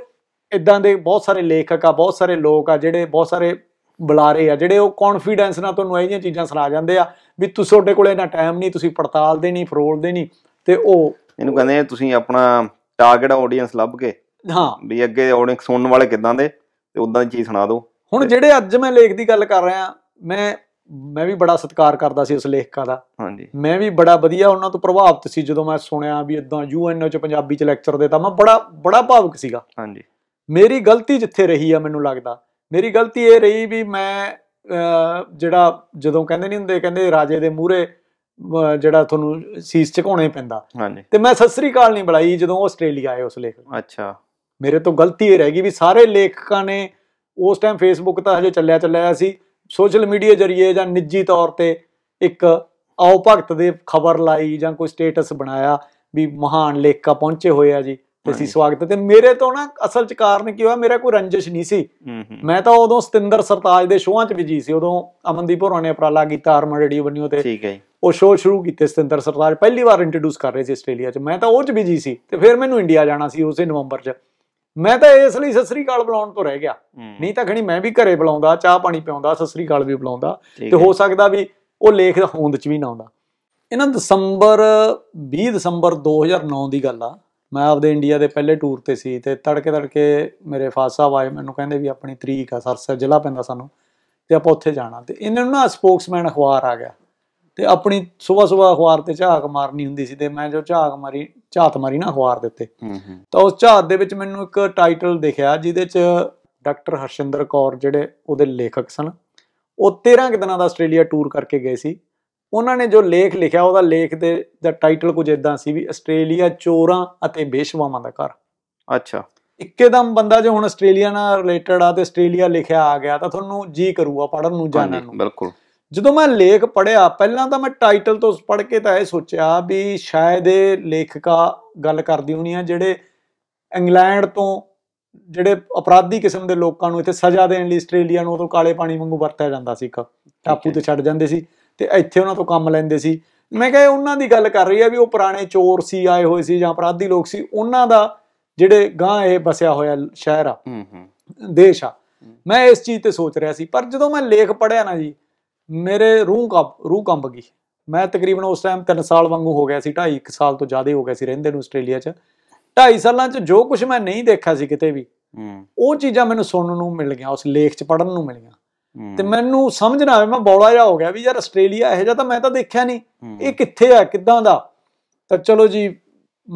ਇਦਾਂ ਦੇ ਬਹੁਤ ਸਾਰੇ ਲੇਖਕ ਆ ਬਹੁਤ ਸਾਰੇ ਲੋਕ ਆ ਜਿਹੜੇ ਬਹੁਤ ਸਾਰੇ ਬੁਲਾਰੇ ਆ ਜਿਹੜੇ ਉਹ ਕੌਨਫੀਡੈਂਸ ਨਾਲ ਤੁਹਾਨੂੰ ਇਹ ਜੀਆਂ ਚੀਜ਼ਾਂ ਸੁਣਾ ਜਾਂਦੇ ਆ ਵੀ ਤੁਸੀਂ ਤੁਹਾਡੇ ਕੋਲੇ ਨਾ ਟਾਈਮ ਨਹੀਂ ਤੁਸੀਂ ਪੜਤਾਲ ਦੇ ਨਹੀਂ ਫਰੋਲ ਦੇ ਨਹੀਂ ਤੇ ਉਹ ਇਹਨੂੰ ਕਹਿੰਦੇ ਤੁਸੀਂ ਆਪਣਾ ਟਾਰਗੇਟ ਆਡੀਅנס ਲੱਭ ਕੇ ਹਾਂ ਵੀ ਅੱਗੇ ਆਡੀਅנס ਸੁਣਨ ਵਾਲੇ ਕਿਦਾਂ ਦੇ ਤੇ ਉਦਾਂ ਦੀ ਚੀਜ਼ ਸੁਣਾ ਦਿਓ ਹੁਣ ਜਿਹੜੇ ਅੱਜ ਮੈਂ ਲੇਖ ਦੀ ਗੱਲ ਕਰ ਰਿਹਾ ਮੈਂ ਮੈਂ ਵੀ ਬੜਾ ਸਤਿਕਾਰ ਕਰਦਾ ਸੀ ਉਸ ਲੇਖਕਾ ਦਾ ਹਾਂਜੀ ਮੈਂ ਵੀ ਬੜਾ ਵਧੀਆ ਉਹਨਾਂ ਤੋਂ ਪ੍ਰਭਾਵਿਤ ਸੀ ਜਦੋਂ ਮੈਂ ਸੁਣਿਆ ਵੀ ਇਦਾਂ ਯੂਐਨਓ ਚ ਪੰਜਾਬੀ ਚ ਲੈਕਚਰ ਦੇਤਾ ਮੈਂ ਬੜਾ ਬੜਾ ਭਾਵੁਕ ਸੀਗਾ ਹਾਂਜੀ ਮੇਰੀ ਗਲਤੀ ਜਿੱਥੇ ਰਹੀ ਆ ਮੈਨੂੰ ਲੱਗਦਾ ਮੇਰੀ ਗਲਤੀ ਇਹ ਰਹੀ ਵੀ ਮੈਂ ਜਿਹੜਾ ਜਦੋਂ ਕਹਿੰਦੇ ਨਹੀਂ ਹੁੰਦੇ ਕਹਿੰਦੇ ਰਾਜੇ ਦੇ ਮੂਹਰੇ ਜਿਹੜਾ ਤੁਹਾਨੂੰ ਸੀਸ ਝੁਕਾਉਣੇ ਪੈਂਦਾ ਤੇ ਮੈਂ ਸਸਰੀ ਕਾਲ ਨਹੀਂ ਬੁਲਾਈ ਜਦੋਂ ਆਸਟ੍ਰੇਲੀਆ ਆਏ ਉਸ ਲੇਖਕ ਅੱਛਾ ਮੇਰੇ ਤੋਂ ਗਲਤੀ ਇਹ ਰਹਿ ਗਈ ਵੀ ਸਾਰੇ ਲੇਖਕਾਂ ਨੇ ਉਸ ਟਾਈਮ ਫੇਸਬੁੱਕ ਤਾਂ ਹਜੇ ਚੱਲਿਆ ਚੱਲਿਆ ਸੀ ਸੋਸ਼ਲ ਮੀਡੀਆ ਜਰੀਏ ਜਾਂ ਨਿੱਜੀ ਤੌਰ ਤੇ ਇੱਕ ਆਓ ਭਗਤ ਦੇ ਖਬਰ ਲਾਈ ਜਾਂ ਕੋਈ ਸਟੇਟਸ ਬਣਾਇਆ ਵੀ ਮਹਾਨ ਲੇਖਕਾ ਪਹੁੰਚੇ ਹੋਏ ਆ ਜੀ ਤੇ ਅਸੀਂ ਸਵਾਗਤ ਤੇ ਮੇਰੇ ਤੋਂ ਨਾ ਅਸਲ ਚ ਕਾਰਨ ਕੀ ਹੋਇਆ ਮੇਰਾ ਕੋਈ ਰੰਜਿਸ਼ ਨਹੀਂ ਸੀ ਮੈਂ ਤਾਂ ਉਦੋਂ ਸਤਿੰਦਰ ਸਰਤਾਜ ਦੇ ਸ਼ੋਆਂ 'ਚ ਵੀ ਜੀ ਸੀ ਉਦੋਂ ਅਮਨਦੀਪ ਹੋਰਾਂ ਨੇ ਉਪਰਾਲਾ ਕੀਤਾ ਆਰਮਾ ਰੇਡੀਓ ਬਨਿਓ ਤੇ ਠੀਕ ਹੈ ਉਹ ਸ਼ੋਅ ਸ਼ੁਰੂ ਕੀਤੇ ਸਤਿੰਦਰ ਸਰਤਾਜ ਪਹਿਲੀ ਵਾਰ ਇੰਟਰੋਡਿਊਸ ਕਰ ਰਹੇ ਸੀ ਆਸਟ੍ਰੇਲੀਆ 'ਚ ਮੈਂ ਤਾਂ ਉਹ 'ਚ ਜੀ ਸੀ ਤੇ ਫਿਰ ਮੈਨੂੰ ਇੰਡੀਆ ਜਾਣਾ ਸੀ ਉਸੇ ਨਵੰਬਰ 'ਚ ਮੈਂ ਤਾਂ ਇਸ ਲਈ ਸਸਰੀ ਕਾਲ ਬੁਲਾਉਣ ਤੋਂ ਰਹਿ ਗਿਆ ਨਹੀਂ ਤਾਂ ਖਣੀ ਮੈਂ ਵੀ ਘਰੇ ਬੁਲਾਉਂਦਾ ਚਾਹ ਪਾਣੀ ਪਿਉਂਦਾ ਸਸਰੀ ਕਾਲ ਵੀ ਬੁਲਾਉਂਦਾ ਤੇ ਹੋ ਸਕਦਾ ਵੀ ਉਹ ਲੇਖ ਦਾ ਹੋਂਦ ਚ ਵੀ ਨਾ ਆਉਂਦਾ ਇਹਨਾਂ ਦਸੰਬਰ 20 ਦਸੰਬਰ 2009 ਦੀ ਗੱਲ ਆ ਮੈਂ ਆਪਦੇ ਇੰਡੀਆ ਦੇ ਪਹਿਲੇ ਟੂਰ ਤੇ ਸੀ ਤੇ ਤੜਕੇ ਤੜਕੇ ਮੇਰੇ ਫਾਸਾ ਸਾਹਿਬ ਮੈਨੂੰ ਕਹਿੰਦੇ ਵੀ ਆਪਣੀ ਤਰੀਕ ਆ ਸਰਸਾ ਜ਼ਿਲ੍ਹਾ ਪੈਂਦਾ ਸਾਨੂੰ ਤੇ ਆਪਾਂ ਉੱਥੇ ਜਾਣਾ ਤੇ ਇਹਨਾਂ ਨੂੰ ਨਾ ਸਪੋਕਸਮੈਨ ਅਖਬਾਰ ਆ ਗਿਆ ਤੇ ਆਪਣੀ ਸਵੇਰ ਸਵੇਰ ਅਖਬਾਰ ਤੇ ਝਾਕ ਮਾਰਨੀ ਹੁੰਦੀ ਸੀ ਤੇ ਮੈਂ ਜੋ ਝਾਕ ਮਾਰੀ ਝਾਤ ਮਾਰੀ ਨਾ ਅਖਬਾਰ ਦੇ ਉੱਤੇ ਤਾਂ ਉਸ ਝਾਤ ਦੇ ਵਿੱਚ ਮੈਨੂੰ ਇੱਕ ਟਾਈਟਲ ਦਿਖਿਆ ਜਿਹਦੇ 'ਚ ਡਾਕਟਰ ਹਰਸ਼ਿੰਦਰ ਕੌਰ ਜਿਹੜੇ ਉਹਦੇ ਲੇਖਕ ਸਨ ਉਹ 13 ਦਿਨਾਂ ਦਾ ਆਸਟ੍ਰੇਲੀਆ ਟੂਰ ਕਰਕੇ ਗਏ ਸੀ ਉਹਨਾਂ ਨੇ ਜੋ ਲੇਖ ਲਿਖਿਆ ਉਹਦਾ ਲੇਖ ਦੇ ਦਾ ਟਾਈਟਲ ਕੁਝ ਇਦਾਂ ਸੀ ਵੀ ਆਸਟ੍ਰੇਲੀਆ ਚੋਰਾਂ ਅਤੇ ਬੇਸ਼ਵਾਵਾਂ ਦਾ ਘਰ ਅੱਛਾ ਇੱਕਦਮ ਬੰਦਾ ਜੋ ਹੁਣ ਆਸਟ੍ਰੇਲੀਆ ਨਾਲ ਰਿਲੇਟਡ ਆ ਤੇ ਆਸਟ੍ਰੇਲੀਆ ਲਿਖਿਆ ਆ ਗਿਆ ਤਾਂ ਤੁਹਾਨੂੰ ਜੀ ਕਰੂਗਾ ਪੜਨ ਨੂੰ ਜਾਣਨ ਨੂੰ ਬਿਲਕੁਲ ਜਦੋਂ ਮੈਂ ਲੇਖ ਪੜਿਆ ਪਹਿਲਾਂ ਤਾਂ ਮੈਂ ਟਾਈਟਲ ਤੋਂ ਪੜ੍ਹ ਕੇ ਤਾਂ ਇਹ ਸੋਚਿਆ ਵੀ ਸ਼ਾਇਦ ਇਹ ਲੇਖਕਾ ਗੱਲ ਕਰਦੀ ਹੋਣੀ ਆ ਜਿਹੜੇ ਇੰਗਲੈਂਡ ਤੋਂ ਜਿਹੜੇ ਅਪਰਾਧੀ ਕਿਸਮ ਦੇ ਲੋਕਾਂ ਨੂੰ ਇੱਥੇ ਸਜ਼ਾ ਦੇਣ ਲਈ ਆਸਟ੍ਰੇਲੀਆ ਨੂੰ ਉਦੋਂ ਕਾਲੇ ਪਾਣੀ ਵਾਂਗੂ ਵਰਤਿਆ ਜਾਂਦਾ ਸੀ ਟਾਪੂ ਤੇ ਛੱਡ ਜਾਂਦੇ ਸੀ ਤੇ ਇੱਥੇ ਉਹਨਾਂ ਤੋਂ ਕੰਮ ਲੈਂਦੇ ਸੀ ਮੈਂ ਕਿਹਾ ਉਹਨਾਂ ਦੀ ਗੱਲ ਕਰ ਰਹੀ ਆ ਵੀ ਉਹ ਪੁਰਾਣੇ ਚੋਰ ਸੀ ਆਏ ਹੋਏ ਸੀ ਜਾਂ ਅਪਰਾਧੀ ਲੋਕ ਸੀ ਉਹਨਾਂ ਦਾ ਜਿਹੜੇ ਗਾਂ ਇਹ ਬਸਿਆ ਹੋਇਆ ਸ਼ਹਿਰ ਆ ਹੂੰ ਹੂੰ ਦੇਸ਼ ਆ ਮੈਂ ਇਸ ਚੀਜ਼ ਤੇ ਸੋਚ ਰਿਹਾ ਸੀ ਪਰ ਜਦੋਂ ਮੈਂ ਲੇਖ ਪੜਿਆ ਨਾ ਜੀ ਮੇਰੇ ਰੂਹ ਕੰਬ ਰੂਹ ਕੰਬ ਗਈ ਮੈਂ ਤਕਰੀਬਨ ਉਸ ਟਾਈਮ 3 ਸਾਲ ਵਾਂਗੂ ਹੋ ਗਿਆ ਸੀ 2.5 ਸਾਲ ਤੋਂ ਜ਼ਿਆਦਾ ਹੋ ਗਿਆ ਸੀ ਰਹਿੰਦੇ ਨੂੰ ਆਸਟ੍ਰੇਲੀਆ 'ਚ 2.5 ਸਾਲਾਂ 'ਚ ਜੋ ਕੁਝ ਮੈਂ ਨਹੀਂ ਦੇਖਿਆ ਸੀ ਕਿਤੇ ਵੀ ਉਹ ਚੀਜ਼ਾਂ ਮੈਨੂੰ ਸੁਣਨ ਨੂੰ ਮਿਲ ਗਈਆਂ ਉਸ ਲੇਖ 'ਚ ਪੜਨ ਨੂੰ ਮਿਲੀਆਂ ਤੇ ਮੈਨੂੰ ਸਮਝ ਨਾ ਆਵੇ ਮੈਂ ਬੌਲਾ ਜਾ ਹੋ ਗਿਆ ਵੀ ਯਾਰ ਆਸਟ੍ਰੇਲੀਆ ਇਹ ਜਾਂ ਤਾਂ ਮੈਂ ਤਾਂ ਦੇਖਿਆ ਨਹੀਂ ਇਹ ਕਿੱਥੇ ਆ ਕਿੱਦਾਂ ਦਾ ਤਾਂ ਚਲੋ ਜੀ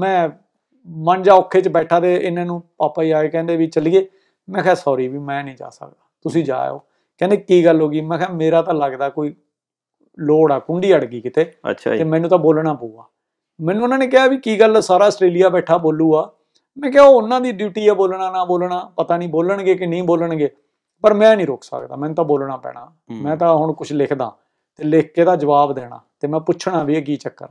ਮੈਂ ਮਨ ਜਾ ਔਖੇ 'ਚ ਬੈਠਾ ਤੇ ਇਹਨਾਂ ਨੂੰ ਪਾਪਾ ਹੀ ਆਏ ਕਹਿੰਦੇ ਵੀ ਚੱਲੀਏ ਮੈਂ ਕਿਹਾ ਸੌਰੀ ਵੀ ਮੈਂ ਨਹੀਂ ਜਾ ਸਕਦਾ ਤੁਸੀਂ ਜਾਓ ਕਹਿੰਦੇ ਕੀ ਗੱਲ ਹੋ ਗਈ ਮੈਂ ਕਿਹਾ ਮੇਰਾ ਤਾਂ ਲੱਗਦਾ ਕੋਈ ਲੋੜ ਆ ਕੁੰਡੀ ਅੜ ਗਈ ਕਿਤੇ ਤੇ ਮੈਨੂੰ ਤਾਂ ਬੋਲਣਾ ਪਊਗਾ ਮੈਨੂੰ ਉਹਨਾਂ ਨੇ ਕਿਹਾ ਵੀ ਕੀ ਗੱਲ ਸਾਰਾ ਆਸਟ੍ਰੇਲੀਆ ਬੈਠਾ ਬੋਲੂਗਾ ਮੈਂ ਕਿਹਾ ਉਹ ਉਹਨਾਂ ਦੀ ਡਿਊਟੀ ਆ ਬੋਲਣਾ ਨਾ ਬੋਲਣਾ ਪਤਾ ਨਹੀਂ ਬੋਲਣਗੇ ਕਿ ਨਹੀਂ ਬੋਲਣਗੇ ਪਰ ਮੈਂ ਨਹੀਂ ਰੋਕ ਸਕਦਾ ਮੈਨੂੰ ਤਾਂ ਬੋਲਣਾ ਪੈਣਾ ਮੈਂ ਤਾਂ ਹੁਣ ਕੁਝ ਲਿਖਦਾ ਤੇ ਲਿਖ ਕੇ ਦਾ ਜਵਾਬ ਦੇਣਾ ਤੇ ਮੈਂ ਪੁੱਛਣਾ ਵੀ ਇਹ ਕੀ ਚੱਕਰ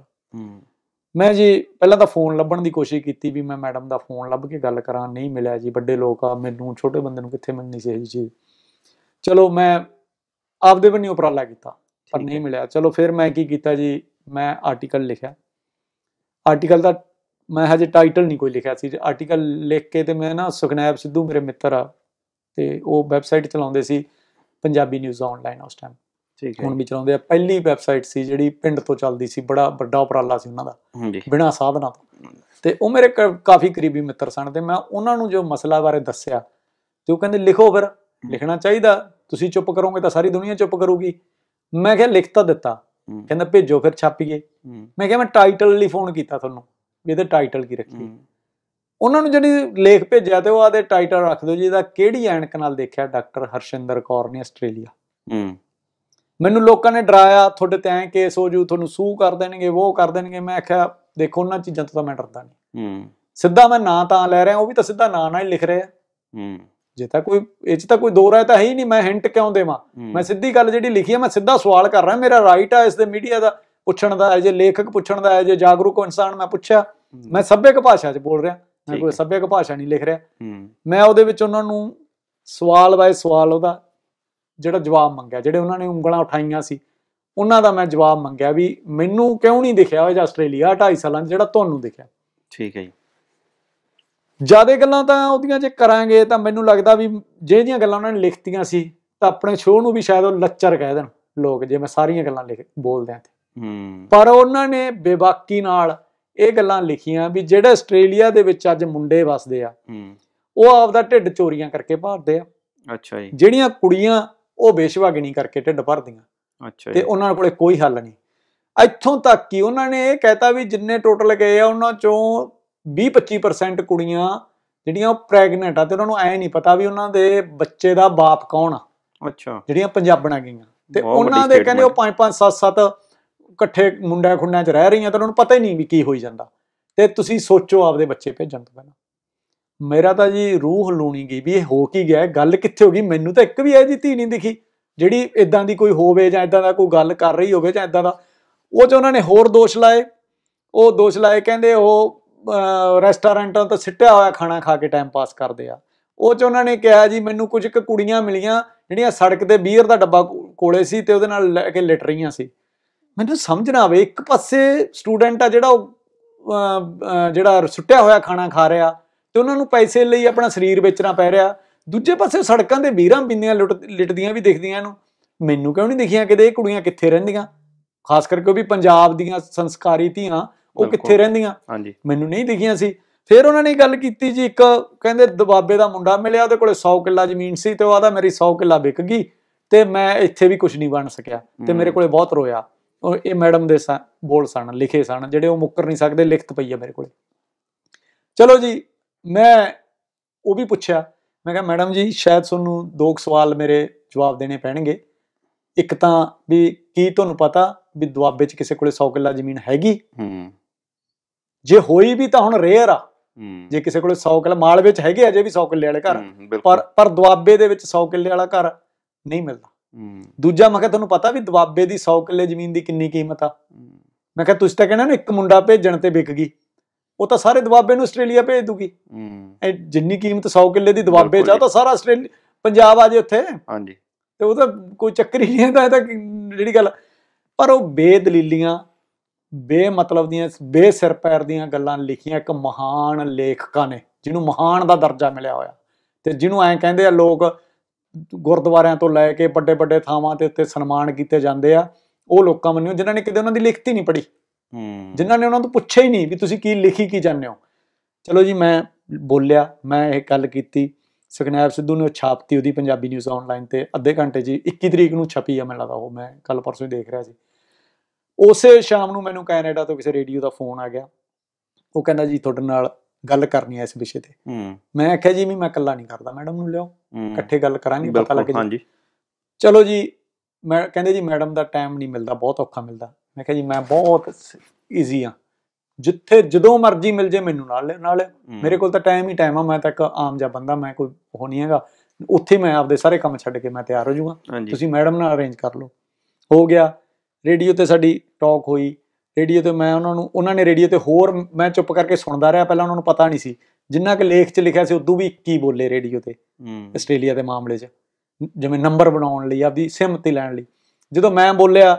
ਮੈਂ ਜੀ ਪਹਿਲਾਂ ਤਾਂ ਫੋਨ ਲੱਭਣ ਦੀ ਕੋਸ਼ਿਸ਼ ਕੀਤੀ ਵੀ ਮੈਂ ਮੈਡਮ ਦਾ ਫੋਨ ਲੱਭ ਕੇ ਗੱਲ ਕਰਾਂ ਨਹੀਂ ਮਿਲਿਆ ਜੀ ਵੱਡੇ ਲੋਕ ਆ ਮੈਨੂੰ ਛੋਟੇ ਬੰਦੇ ਨੂੰ ਕਿੱਥੇ ਮਿਲਣੀ ਸੀ ਇਹ ਜੀ ਚਲੋ ਮੈਂ ਆਪਦੇ ਵੱਲੋਂ ਉਪਰਾਲਾ ਕੀਤਾ ਪਰ ਨਹੀਂ ਮਿਲਿਆ ਚਲੋ ਫਿਰ ਮੈਂ ਕੀ ਕੀਤਾ ਜੀ ਮੈਂ ਆਰਟੀਕਲ ਲਿਖਿਆ ਆਰਟੀਕਲ ਦਾ ਮੈਂ ਹਜੇ ਟਾਈਟਲ ਨਹੀਂ ਕੋਈ ਲਿਖਿਆ ਸੀ ਆਰਟੀਕਲ ਲਿਖ ਕੇ ਤੇ ਮੈਂ ਨਾ ਸੁਖਨੈਬ ਸਿੱਧੂ ਮੇਰੇ ਮਿੱਤਰ ਆ ਤੇ ਉਹ ਵੈਬਸਾਈਟ ਚਲਾਉਂਦੇ ਸੀ ਪੰਜਾਬੀ ਨਿਊਜ਼ ਆਨਲਾਈਨ ਉਸ ਟਾਈਮ ਠੀਕ ਹੈ ਹੁਣ ਵੀ ਚਲਾਉਂਦੇ ਆ ਪਹਿਲੀ ਵੈਬਸਾਈਟ ਸੀ ਜਿਹੜੀ ਪਿੰਡ ਤੋਂ ਚੱਲਦੀ ਸੀ ਬੜਾ ਵੱਡਾ ਉਪਰਾਲਾ ਸੀ ਉਹਨਾਂ ਦਾ ਬਿਨਾ ਸਾਧਨਾ ਤੋਂ ਤੇ ਉਹ ਮੇਰੇ ਕਾਫੀ ਕਰੀਬੀ ਮਿੱਤਰ ਸਨ ਤੇ ਮੈਂ ਉਹਨਾਂ ਨੂੰ ਜੋ ਮਸਲਾ ਬਾਰੇ ਦੱਸਿਆ ਤੇ ਉਹ ਕਹਿੰਦੇ ਲਿਖੋ ਫਿਰ ਲਿਖਣਾ ਚਾਹੀਦਾ ਤੁਸੀਂ ਚੁੱਪ ਕਰੋਗੇ ਤਾਂ ਸਾਰੀ ਦੁਨੀਆ ਚੁੱਪ ਕਰੂਗੀ ਮੈਂ ਕਿਹਾ ਲਿਖ ਤਾਂ ਦਿੱਤਾ ਕਹਿੰਦਾ ਭੇਜੋ ਫਿਰ ਛਾਪੀਏ ਮੈਂ ਕਿਹਾ ਮੈਂ ਟਾਈਟਲ ਲਈ ਫੋਨ ਕੀਤਾ ਤੁਹਾਨੂੰ ਵੀ ਇਹਦੇ ਟਾਈਟਲ ਕੀ ਰੱਖੀ ਉਹਨਾਂ ਨੂੰ ਜਿਹੜੀ ਲੇਖ ਭੇਜਿਆ ਤੇ ਉਹ ਆਦੇ ਟਾਈਟਲ ਰੱਖ ਦਿਓ ਜੀ ਇਹਦਾ ਕਿਹੜੀ ਐਨਕ ਨਾਲ ਦੇਖਿਆ ਡਾਕਟਰ ਹਰਸ਼ਿੰਦਰ ਕੌਰ ਨੇ ਆਸਟ੍ਰੇਲੀਆ ਹੂੰ ਮੈਨੂੰ ਲੋਕਾਂ ਨੇ ਡਰਾਇਆ ਤੁਹਾਡੇ ਤੇ ਐ ਕੇਸ ਹੋ ਜੂ ਤੁਹਾਨੂੰ ਸੂ ਕਰ ਦੇਣਗੇ ਉਹ ਕਰ ਦੇਣਗੇ ਮੈਂ ਆਖਿਆ ਦੇਖੋ ਉਹਨਾਂ ਚੀਜ਼ਾਂ ਤੋਂ ਤਾਂ ਮੈਂ ਡਰਦਾ ਨਹੀਂ ਹੂੰ ਸਿੱਧਾ ਮੈਂ ਨਾਂ ਤਾਂ ਲੈ ਰਿਹਾ ਉਹ ਵੀ ਤਾਂ ਸਿੱਧਾ ਨਾਂ ਨਾਲ ਹੀ ਲਿਖ ਰਿਹਾ ਹੂੰ ਜੇ ਤਾਂ ਕੋਈ ਇਹ ਚ ਤਾਂ ਕੋਈ ਦੋ ਰਾਇ ਤਾਂ ਹੈ ਹੀ ਨਹੀਂ ਮੈਂ ਹਿੰਟ ਕਿਉਂ ਦੇਵਾਂ ਮੈਂ ਸਿੱਧੀ ਗੱਲ ਜਿਹੜੀ ਲਿਖੀ ਹੈ ਮੈਂ ਸਿੱਧਾ ਸਵਾਲ ਕਰ ਰਿਹਾ ਮੇਰਾ ਰਾਈਟ ਆ ਇਸ ਦੇ ਮੀਡੀਆ ਦਾ ਪੁੱਛਣ ਦਾ ਹੈ ਜੇ ਲੇਖਕ ਪੁੱਛਣ ਦਾ ਹੈ ਜੇ ਜਾਗਰੂਕ ਇਨਸਾਨ ਮੈਂ ਪੁੱਛਿਆ ਮੈਂ ਕ ਭਾਸ਼ਾ 'ਚ ਬੋਲ ਰਿਹਾ ਮੈਂ ਕੋਈ ਕ ਭਾਸ਼ਾ ਨਹੀਂ ਲਿਖ ਰਿਹਾ ਮੈਂ ਉਹਦੇ ਵਿੱਚ ਉਹਨਾਂ ਨੂੰ ਸਵਾਲ ਬਾਏ ਸਵਾਲ ਉਹਦਾ ਜਿਹੜਾ ਜਵਾਬ ਮੰਗਿਆ ਜਿਹੜੇ ਉਹਨਾਂ ਨੇ ਉਂਗਲਾਂ ਉਠਾਈਆਂ ਸੀ ਉਹਨਾਂ ਦਾ ਮੈਂ ਜਵਾਬ ਮੰਗਿਆ ਵੀ ਮੈਨੂੰ ਕਿਉਂ ਨਹੀਂ ਦਿਖਿਆ ਉਹ ਆਸਟ੍ਰੇਲੀਆ 2.5 ਸਾਲਾਂ 'ਚ ਜਿਹੜਾ ਤੁਹਾਨੂੰ ਦਿਖਿਆ ਠੀਕ ਹੈ ਜੀ ਜਿਆਦਾ ਗੱਲਾਂ ਤਾਂ ਉਹਦੀਆਂ ਜੇ ਕਰਾਂਗੇ ਤਾਂ ਮੈਨੂੰ ਲੱਗਦਾ ਵੀ ਜਿਹੜੀਆਂ ਗੱਲਾਂ ਉਹਨਾਂ ਨੇ ਲਿਖਤੀਆਂ ਸੀ ਤਾਂ ਆਪਣੇ ਸ਼ੋਅ ਨੂੰ ਵੀ ਸ਼ਾਇਦ ਉਹ ਲੱਚਰ ਕਹਿ ਦੇਣ ਲੋਕ ਜੇ ਮੈਂ ਸਾਰੀਆਂ ਗੱਲਾਂ ਲਿਖ ਬੋਲਦਿਆਂ ਤੇ ਪਰ ਉਹਨਾਂ ਨੇ ਬੇਬਾਕੀ ਨਾਲ ਇਹ ਗੱਲਾਂ ਲਿਖੀਆਂ ਵੀ ਜਿਹੜੇ ਆਸਟ੍ਰੇਲੀਆ ਦੇ ਵਿੱਚ ਅੱਜ ਮੁੰਡੇ ਵਸਦੇ ਆ ਉਹ ਆਪਦਾ ਢਿੱਡ ਚੋਰੀਆਂ ਕਰਕੇ ਭਰਦੇ ਆ ਅੱਛਾ ਜੀ ਜਿਹੜੀਆਂ ਕੁੜੀਆਂ ਉਹ ਬੇਸ਼ਵਾਗਣੀ ਕਰਕੇ ਢਿੱਡ ਭਰਦੀਆਂ ਅੱਛਾ ਜੀ ਤੇ ਉਹਨਾਂ ਕੋਲੇ ਕੋਈ ਹੱਲ ਨਹੀਂ ਇੱਥੋਂ ਤੱਕ ਕਿ ਉਹਨਾਂ ਨੇ ਇਹ ਕਹਿਤਾ ਵੀ ਜਿੰਨੇ ਟੋਟਲ ਗਏ ਆ ਉਹਨਾਂ ਚੋਂ 20-25% ਕੁੜੀਆਂ ਜਿਹੜੀਆਂ ਪ੍ਰੈਗਨੈਂਟ ਆ ਤੇ ਉਹਨਾਂ ਨੂੰ ਐ ਨਹੀਂ ਪਤਾ ਵੀ ਉਹਨਾਂ ਦੇ ਬੱਚੇ ਦਾ ਬਾਪ ਕੌਣ ਆ ਅੱਛਾ ਜਿਹੜੀਆਂ ਪੰਜਾਬਣਾ ਗਈਆਂ ਤੇ ਉਹਨਾਂ ਦੇ ਕਹਿੰਦੇ ਉਹ 5-5 7-7 ਇਕੱਠੇ ਮੁੰਡਾ ਖੁੰਡਾਂ 'ਚ ਰਹਿ ਰਹੀਆਂ ਤਾਂ ਉਹਨਾਂ ਨੂੰ ਪਤਾ ਹੀ ਨਹੀਂ ਵੀ ਕੀ ਹੋਈ ਜਾਂਦਾ ਤੇ ਤੁਸੀਂ ਸੋਚੋ ਆਪਦੇ ਬੱਚੇ ਭੇਜਣ ਤੋਂ ਪਹਿਲਾਂ ਮੇਰਾ ਤਾਂ ਜੀ ਰੂਹ ਲੂਣੀ ਗਈ ਵੀ ਇਹ ਹੋ ਕੀ ਗਿਆ ਗੱਲ ਕਿੱਥੇ ਹੋ ਗਈ ਮੈਨੂੰ ਤਾਂ ਇੱਕ ਵੀ ਇਹ ਜੀ ਧੀ ਨਹੀਂ ਦਿਖੀ ਜਿਹੜੀ ਇਦਾਂ ਦੀ ਕੋਈ ਹੋਵੇ ਜਾਂ ਇਦਾਂ ਦਾ ਕੋਈ ਗੱਲ ਕਰ ਰਹੀ ਹੋਵੇ ਜਾਂ ਇਦਾਂ ਦਾ ਉਹ ਚ ਉਹਨਾਂ ਨੇ ਹੋਰ ਦੋਸ਼ ਲਾਏ ਉਹ ਦੋਸ਼ ਲਾਏ ਕਹਿੰਦੇ ਉਹ ਰੈਸਟੋਰੈਂਟਾਂ ਤੋਂ ਸਿੱਟਿਆ ਹੋਇਆ ਖਾਣਾ ਖਾ ਕੇ ਟਾਈਮ ਪਾਸ ਕਰਦੇ ਆ ਉਹ ਚ ਉਹਨਾਂ ਨੇ ਕਿਹਾ ਜੀ ਮੈਨੂੰ ਕੁਝ ਇੱਕ ਕੁੜੀਆਂ ਮਿਲੀਆਂ ਜਿਹੜੀਆਂ ਸੜਕ ਤੇ ਬੀਅਰ ਦਾ ਡੱਬਾ ਕੋਲੇ ਸੀ ਤੇ ਉਹਦੇ ਨਾਲ ਲੈ ਕੇ ਲਿਟ ਰਹੀਆਂ ਸੀ ਮੈਨੂੰ ਸਮਝ ਨਾ ਆਵੇ ਇੱਕ ਪਾਸੇ ਸਟੂਡੈਂਟ ਆ ਜਿਹੜਾ ਉਹ ਜਿਹੜਾ ਸੁੱਟਿਆ ਹੋਇਆ ਖਾਣਾ ਖਾ ਰਿਹਾ ਤੇ ਉਹਨਾਂ ਨੂੰ ਪੈਸੇ ਲਈ ਆਪਣਾ ਸਰੀਰ ਵੇਚਣਾ ਪੈ ਰਿਹਾ ਦੂਜੇ ਪਾਸੇ ਸੜਕਾਂ ਤੇ ਵੀਰਾਂ ਬਿੰਦੀਆਂ ਲਿਟਦੀਆਂ ਵੀ ਦਿਖਦੀਆਂ ਇਹਨੂੰ ਮੈਨੂੰ ਕਿਉਂ ਨਹੀਂ ਦਿਖੀਆਂ ਕਿਤੇ ਇਹ ਕੁੜੀਆਂ ਕਿੱਥੇ ਰਹਿੰਦੀਆਂ ਖਾਸ ਕਰਕੇ ਉਹ ਵੀ ਪੰਜਾਬ ਦੀਆਂ ਸੰਸਕਾਰੀ ਧੀਆਂ ਉਹ ਕਿੱਥੇ ਰਹਿੰਦੀਆਂ ਹਾਂਜੀ ਮੈਨੂੰ ਨਹੀਂ ਦਿਖੀਆਂ ਸੀ ਫਿਰ ਉਹਨਾਂ ਨੇ ਗੱਲ ਕੀਤੀ ਜੀ ਇੱਕ ਕਹਿੰਦੇ ਦਬਾਬੇ ਦਾ ਮੁੰਡਾ ਮਿਲਿਆ ਉਹਦੇ ਕੋਲੇ 100 ਕਿੱਲਾ ਜ਼ਮੀਨ ਸੀ ਤੇ ਉਹ ਆਦਾ ਮੇਰੀ 100 ਕਿੱਲਾ ਵਿਕ ਗਈ ਤੇ ਮੈਂ ਇੱਥੇ ਵੀ ਕੁਝ ਨਹੀਂ ਬਣ ਸਕਿਆ ਤੇ ਮੇਰੇ ਕੋਲੇ ਬਹੁਤ ਰੋਇਆ ਉਹ ਇਹ ਮੈਡਮ ਦੇ ਬੋਲ ਸਣ ਲਿਖੇ ਸਨ ਜਿਹੜੇ ਉਹ ਮੁੱਕਰ ਨਹੀਂ ਸਕਦੇ ਲਿਖਤ ਪਈ ਆ ਮੇਰੇ ਕੋਲੇ ਚਲੋ ਜੀ ਮੈਂ ਉਹ ਵੀ ਪੁੱਛਿਆ ਮੈਂ ਕਿਹਾ ਮੈਡਮ ਜੀ ਸ਼ਾਇਦ ਤੁਹਾਨੂੰ ਦੋ ਸਵਾਲ ਮੇਰੇ ਜਵਾਬ ਦੇਣੇ ਪੈਣਗੇ ਇੱਕ ਤਾਂ ਵੀ ਕੀ ਤੁਹਾਨੂੰ ਪਤਾ ਵੀ ਦੁਆਬੇ 'ਚ ਕਿਸੇ ਕੋਲੇ 100 ਕਿੱਲਾ ਜ਼ਮੀਨ ਹੈਗੀ ਹੂੰ ਜੇ ਹੋਈ ਵੀ ਤਾਂ ਹੁਣ ਰੇਅਰ ਆ ਜੇ ਕਿਸੇ ਕੋਲੇ 100 ਕਿੱਲੇ ਮਾਲ ਵਿੱਚ ਹੈਗੇ ਅਜੇ ਵੀ 100 ਕਿੱਲੇ ਵਾਲੇ ਘਰ ਪਰ ਪਰ ਦੁਆਬੇ ਦੇ ਵਿੱਚ 100 ਕਿੱਲੇ ਵਾਲਾ ਘਰ ਨਹੀਂ ਮਿਲਦਾ ਦੂਜਾ ਮੈਂ ਕਿਹਾ ਤੁਹਾਨੂੰ ਪਤਾ ਵੀ ਦੁਆਬੇ ਦੀ 100 ਕਿੱਲੇ ਜ਼ਮੀਨ ਦੀ ਕਿੰਨੀ ਕੀਮਤ ਆ ਮੈਂ ਕਿਹਾ ਤੁਸੀਂ ਤਾਂ ਕਹਿੰਦੇ ਨਾ ਇੱਕ ਮੁੰਡਾ ਭੇਜਣ ਤੇ ਵਿਕ ਗਈ ਉਹ ਤਾਂ ਸਾਰੇ ਦੁਆਬੇ ਨੂੰ ਆਸਟ੍ਰੇਲੀਆ ਭੇਜ ਦੂਗੀ ਇਹ ਜਿੰਨੀ ਕੀਮਤ 100 ਕਿੱਲੇ ਦੀ ਦੁਆਬੇ ਚ ਆ ਤਾਂ ਸਾਰਾ ਆਸਟ੍ਰੇਲੀਆ ਪੰਜਾਬ ਆ ਜੇ ਉੱਥੇ ਹਾਂਜੀ ਤੇ ਉਹ ਤਾਂ ਕੋਈ ਚੱਕਰ ਹੀ ਨਹੀਂ ਇਹ ਤਾਂ ਜਿਹੜੀ ਗੱਲ ਪਰ ਉਹ ਬੇਦਲੀਲੀਆਂ ਬੇਮਤਲਬ ਦੀਆਂ ਬੇਸਿਰ ਪੈਰ ਦੀਆਂ ਗੱਲਾਂ ਲਿਖੀਆਂ ਇੱਕ ਮਹਾਨ ਲੇਖਕਾਂ ਨੇ ਜਿਹਨੂੰ ਮਹਾਨ ਦਾ ਦਰਜਾ ਮਿਲਿਆ ਹੋਇਆ ਤੇ ਜਿਹਨੂੰ ਐਂ ਕਹਿੰਦੇ ਆ ਲੋਕ ਗੁਰਦੁਆਰਿਆਂ ਤੋਂ ਲੈ ਕੇ ਵੱਡੇ ਵੱਡੇ ਥਾਵਾਂ ਤੇ ਉੱਤੇ ਸਨਮਾਨ ਕੀਤੇ ਜਾਂਦੇ ਆ ਉਹ ਲੋਕਾਂ ਮੰਨਿਓ ਜਿਨ੍ਹਾਂ ਨੇ ਕਿਤੇ ਉਹਨਾਂ ਦੀ ਲਿਖਤੀ ਨਹੀਂ ਪੜ੍ਹੀ ਹੂੰ ਜਿਨ੍ਹਾਂ ਨੇ ਉਹਨਾਂ ਤੋਂ ਪੁੱਛਿਆ ਹੀ ਨਹੀਂ ਵੀ ਤੁਸੀਂ ਕੀ ਲਿਖੀ ਕੀ ਜਾਂਦੇ ਹੋ ਚਲੋ ਜੀ ਮੈਂ ਬੋਲਿਆ ਮੈਂ ਇਹ ਗੱਲ ਕੀਤੀ ਸੁਖਨੈਬ ਸਿੱਧੂ ਨੇ ਛਾਪਤੀ ਉਹਦੀ ਪੰਜਾਬੀ ਨਿਊਜ਼ ਆਨਲਾਈਨ ਤੇ ਅੱਧੇ ਘੰਟੇ ਜੀ 21 ਤਰੀਕ ਨੂੰ ਛਪੀ ਆ ਮੈਨੂੰ ਲੱਗਾ ਉਹ ਮੈਂ ਕੱਲ ਪਰਸੋਂ ਹੀ ਦੇਖ ਰਿਹਾ ਸੀ ਉਸੇ ਸ਼ਾਮ ਨੂੰ ਮੈਨੂੰ ਕੈਨੇਡਾ ਤੋਂ ਕਿਸੇ ਰੇਡੀਓ ਦਾ ਫੋਨ ਆ ਗਿਆ ਉਹ ਕਹਿੰਦਾ ਜੀ ਤੁਹਾਡੇ ਨਾਲ ਗੱਲ ਕਰਨੀ ਹੈ ਇਸ ਵਿਸ਼ੇ ਤੇ ਮੈਂ ਆਖਿਆ ਜੀ ਵੀ ਮੈਂ ਇਕੱਲਾ ਨਹੀਂ ਕਰਦਾ ਮੈਡਮ ਨੂੰ ਲਿਓ ਇਕੱਠੇ ਗੱਲ ਕਰਾਂਗੇ ਪਤਾ ਲੱਗ ਜੀ ਚਲੋ ਜੀ ਮੈਂ ਕਹਿੰਦੇ ਜੀ ਮੈਡਮ ਦਾ ਟਾਈਮ ਨਹੀਂ ਮਿਲਦਾ ਬਹੁਤ ਔਖਾ ਮਿਲਦਾ ਮੈਂ ਕਿਹਾ ਜੀ ਮੈਂ ਬਹੁਤ ਈਜ਼ੀ ਆ ਜਿੱਥੇ ਜਦੋਂ ਮਰਜ਼ੀ ਮਿਲ ਜੇ ਮੈਨੂੰ ਨਾਲ ਨਾਲ ਮੇਰੇ ਕੋਲ ਤਾਂ ਟਾਈਮ ਹੀ ਟਾਈਮ ਆ ਮੈਂ ਤਾਂ ਇੱਕ ਆਮ ਜਿਹਾ ਬੰਦਾ ਮੈਂ ਕੋਈ ਉਹ ਨਹੀਂ ਹੈਗਾ ਉੱਥੇ ਮੈਂ ਆਪਦੇ ਸਾਰੇ ਕੰਮ ਛੱਡ ਕੇ ਮੈਂ ਤਿਆਰ ਹੋ ਜਾਊਗਾ ਤੁਸੀਂ ਮੈਡਮ ਨਾਲ ਅਰੇਂਜ ਕਰ ਲਓ ਹੋ ਗਿਆ ਰੇਡੀਓ ਤੇ ਸਾਡੀ ਟਾਕ ਹੋਈ ਰੇਡੀਓ ਤੇ ਮੈਂ ਉਹਨਾਂ ਨੂੰ ਉਹਨਾਂ ਨੇ ਰੇਡੀਓ ਤੇ ਹੋਰ ਮੈਂ ਚੁੱਪ ਕਰਕੇ ਸੁਣਦਾ ਰਿਹਾ ਪਹਿਲਾਂ ਉਹਨਾਂ ਨੂੰ ਪਤਾ ਨਹੀਂ ਸੀ ਜਿੰਨਾ ਕਿ ਲੇਖ 'ਚ ਲਿਖਿਆ ਸੀ ਉਦੋਂ ਵੀ ਕੀ ਬੋਲੇ ਰੇਡੀਓ ਤੇ ਆਸਟ੍ਰੇਲੀਆ ਦੇ ਮਾਮਲੇ 'ਚ ਜਿਵੇਂ ਨੰਬਰ ਬਣਾਉਣ ਲਈ ਆਪਦੀ ਸਹਿਮਤੀ ਲੈਣ ਲਈ ਜਦੋਂ ਮੈਂ ਬੋਲਿਆ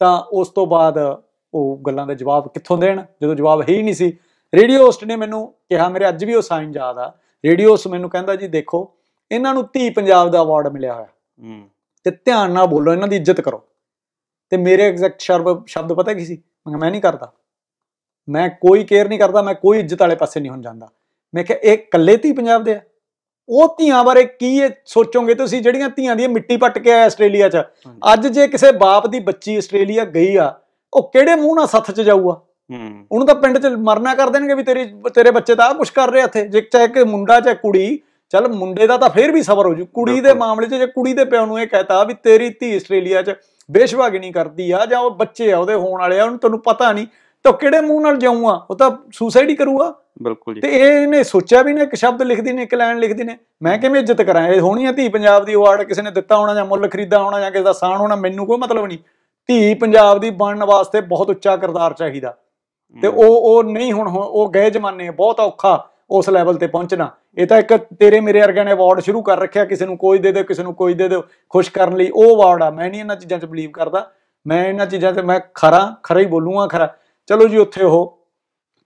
ਤਾਂ ਉਸ ਤੋਂ ਬਾਅਦ ਉਹ ਗੱਲਾਂ ਦਾ ਜਵਾਬ ਕਿੱਥੋਂ ਦੇਣ ਜਦੋਂ ਜਵਾਬ ਹੈ ਹੀ ਨਹੀਂ ਸੀ ਰੇਡੀਓ ਹੋਸਟ ਨੇ ਮੈਨੂੰ ਕਿਹਾ ਮੇਰੇ ਅੱਜ ਵੀ ਉਹ ਸਾਈਨ ਯਾਦ ਆ ਰੇਡੀਓ ਹੋਸਟ ਮੈਨੂੰ ਕਹਿੰਦਾ ਜੀ ਦੇਖੋ ਇਹਨਾਂ ਨੂੰ ਧੀ ਪੰਜਾਬ ਦਾ ਅਵਾਰਡ ਮਿਲਿਆ ਹੋਇਆ ਤੇ ਧਿਆਨ ਨਾਲ ਬੋਲੋ ਇਹਨਾਂ ਦੀ ਇੱਜ਼ਤ ਕਰੋ ਤੇ ਮੇਰੇ ਐਗਜ਼ੈਕਟ ਸ਼ਬਦ ਸ਼ਬਦ ਪਤਾ ਕੀ ਸੀ ਮੈਂ ਮੈਂ ਨਹੀਂ ਕਰਦਾ ਮੈਂ ਕੋਈ ਕੇਅਰ ਨਹੀਂ ਕਰਦਾ ਮੈਂ ਕੋਈ ਇੱਜ਼ਤ ਵਾਲੇ ਪਾਸੇ ਨਹੀਂ ਹੁਣ ਜਾਂਦਾ ਮੈਂ ਕਿਹਾ ਇਹ ਕੱਲੇ ਧੀ ਪੰਜਾਬ ਦੇ ਆ ਉਹ ਧੀਆਂ ਬਾਰੇ ਕੀ ਸੋਚੋਗੇ ਤੁਸੀਂ ਜਿਹੜੀਆਂ ਧੀਆਂ ਦੀ ਮਿੱਟੀ ਪੱਟ ਕੇ ਆਇਆ ਆਸਟ੍ਰੇਲੀਆ 'ਚ ਅੱਜ ਜੇ ਕਿਸੇ ਬਾਪ ਦੀ ਬੱਚੀ ਆਸਟ੍ਰੇਲੀਆ ਗਈ ਆ ਉਹ ਕਿਹੜੇ ਮੂੰਹ ਨਾਲ ਸੱਥ 'ਚ ਜਾਊਗਾ ਉਹਨੂੰ ਤਾਂ ਪਿੰਡ 'ਚ ਮਰਨਾ ਕਰ ਦੇਣਗੇ ਵੀ ਤੇਰੀ ਤੇਰੇ ਬੱਚੇ ਤਾਂ ਆ ਕੁਝ ਕਰ ਰਿਹਾ ਇੱਥੇ ਜੇ ਚਾਹੇ ਕਿ ਮੁੰਡਾ ਚਾਹੇ ਕੁੜੀ ਚਲ ਮੁੰਡੇ ਦਾ ਤਾਂ ਫੇਰ ਵੀ ਸਬਰ ਹੋ ਜੂ ਕੁੜੀ ਦੇ ਮਾਮਲੇ 'ਚ ਜੇ ਕੁੜੀ ਦੇ ਪਿਓ ਨੂੰ ਇਹ ਕਹਤਾ ਵੀ ਤੇਰੀ ਧੀ ਆਸਟ੍ਰੇਲੀਆ 'ਚ ਬੇਸ਼ਵਾਗਣੀ ਕਰਦੀ ਆ ਜਾਂ ਉਹ ਬੱਚੇ ਆ ਉਹਦੇ ਹੋਣ ਵਾਲੇ ਆ ਉਹਨੂੰ ਤੁਹਾਨੂੰ ਪਤਾ ਨਹੀਂ ਤਾਂ ਕਿਹੜੇ ਮੂੰਹ ਨਾਲ ਜਾਊਗਾ ਉਹ ਤਾਂ ਸੁਸਾਈਡ ਹੀ ਕਰੂਗਾ ਬਿਲਕੁਲ ਜੀ ਤੇ ਇਹਨੇ ਸੋਚਿਆ ਵੀ ਨਾ ਇੱਕ ਸ਼ਬਦ ਲਿਖਦੀ ਨੇ ਇੱਕ ਲਾਈਨ ਲਿਖਦੀ ਨੇ ਮੈਂ ਕਿਵੇਂ ਇੱਜ਼ਤ ਕਰਾਂ ਇਹ ਹੋਣੀ ਆ ਧੀ ਪੰਜਾਬ ਦੀ ਅਵਾਰਡ ਕਿਸੇ ਨੇ ਦਿੱਤਾ ਹੋਣਾ ਜਾਂ ਮੁੱਲ ਖਰੀਦਾ ਹੋਣਾ ਜਾਂ ਕਿਸੇ ਦਾ ਸਾਨ ਹੋਣਾ ਮੈਨੂੰ ਕੋਈ ਮਤਲਬ ਨਹੀਂ ਧੀ ਪੰਜਾਬ ਦੀ ਬਣਨ ਵਾਸਤੇ ਬਹੁਤ ਉੱਚਾ ਕਿਰਦਾਰ ਚਾਹੀਦਾ ਤੇ ਉਹ ਉਹ ਨਹੀਂ ਹੁਣ ਉਹ ਗਏ ਜਮਾਨੇ ਬਹੁਤ ਔਖਾ ਉਸ ਲੈਵਲ ਤੇ ਪਹੁੰਚਣਾ ਇਹ ਤਾਂ ਇੱਕ ਤੇਰੇ ਮੇਰੇ ਵਰਗਿਆਂ ਨੇ ਅਵਾਰਡ ਸ਼ੁਰੂ ਕਰ ਰੱਖਿਆ ਕਿਸੇ ਨੂੰ ਕੋਈ ਦੇ ਦੇ ਕਿਸੇ ਨੂੰ ਕੋਈ ਦੇ ਦੇ ਖੁਸ਼ ਕਰਨ ਲਈ ਉਹ ਅਵਾਰਡ ਆ ਮੈਂ ਨਹੀਂ ਇਹਨਾਂ ਚੀਜ਼ਾਂ 'ਚ ਬਲੀਵ ਕਰਦਾ ਮੈਂ ਇਹਨਾਂ ਚੀਜ਼ਾਂ ਤੇ ਮੈਂ ਖਰਾ ਖਰਾ ਹੀ ਬੋਲੂਗਾ ਖਰਾ ਚਲੋ ਜੀ ਉੱਥੇ ਉਹ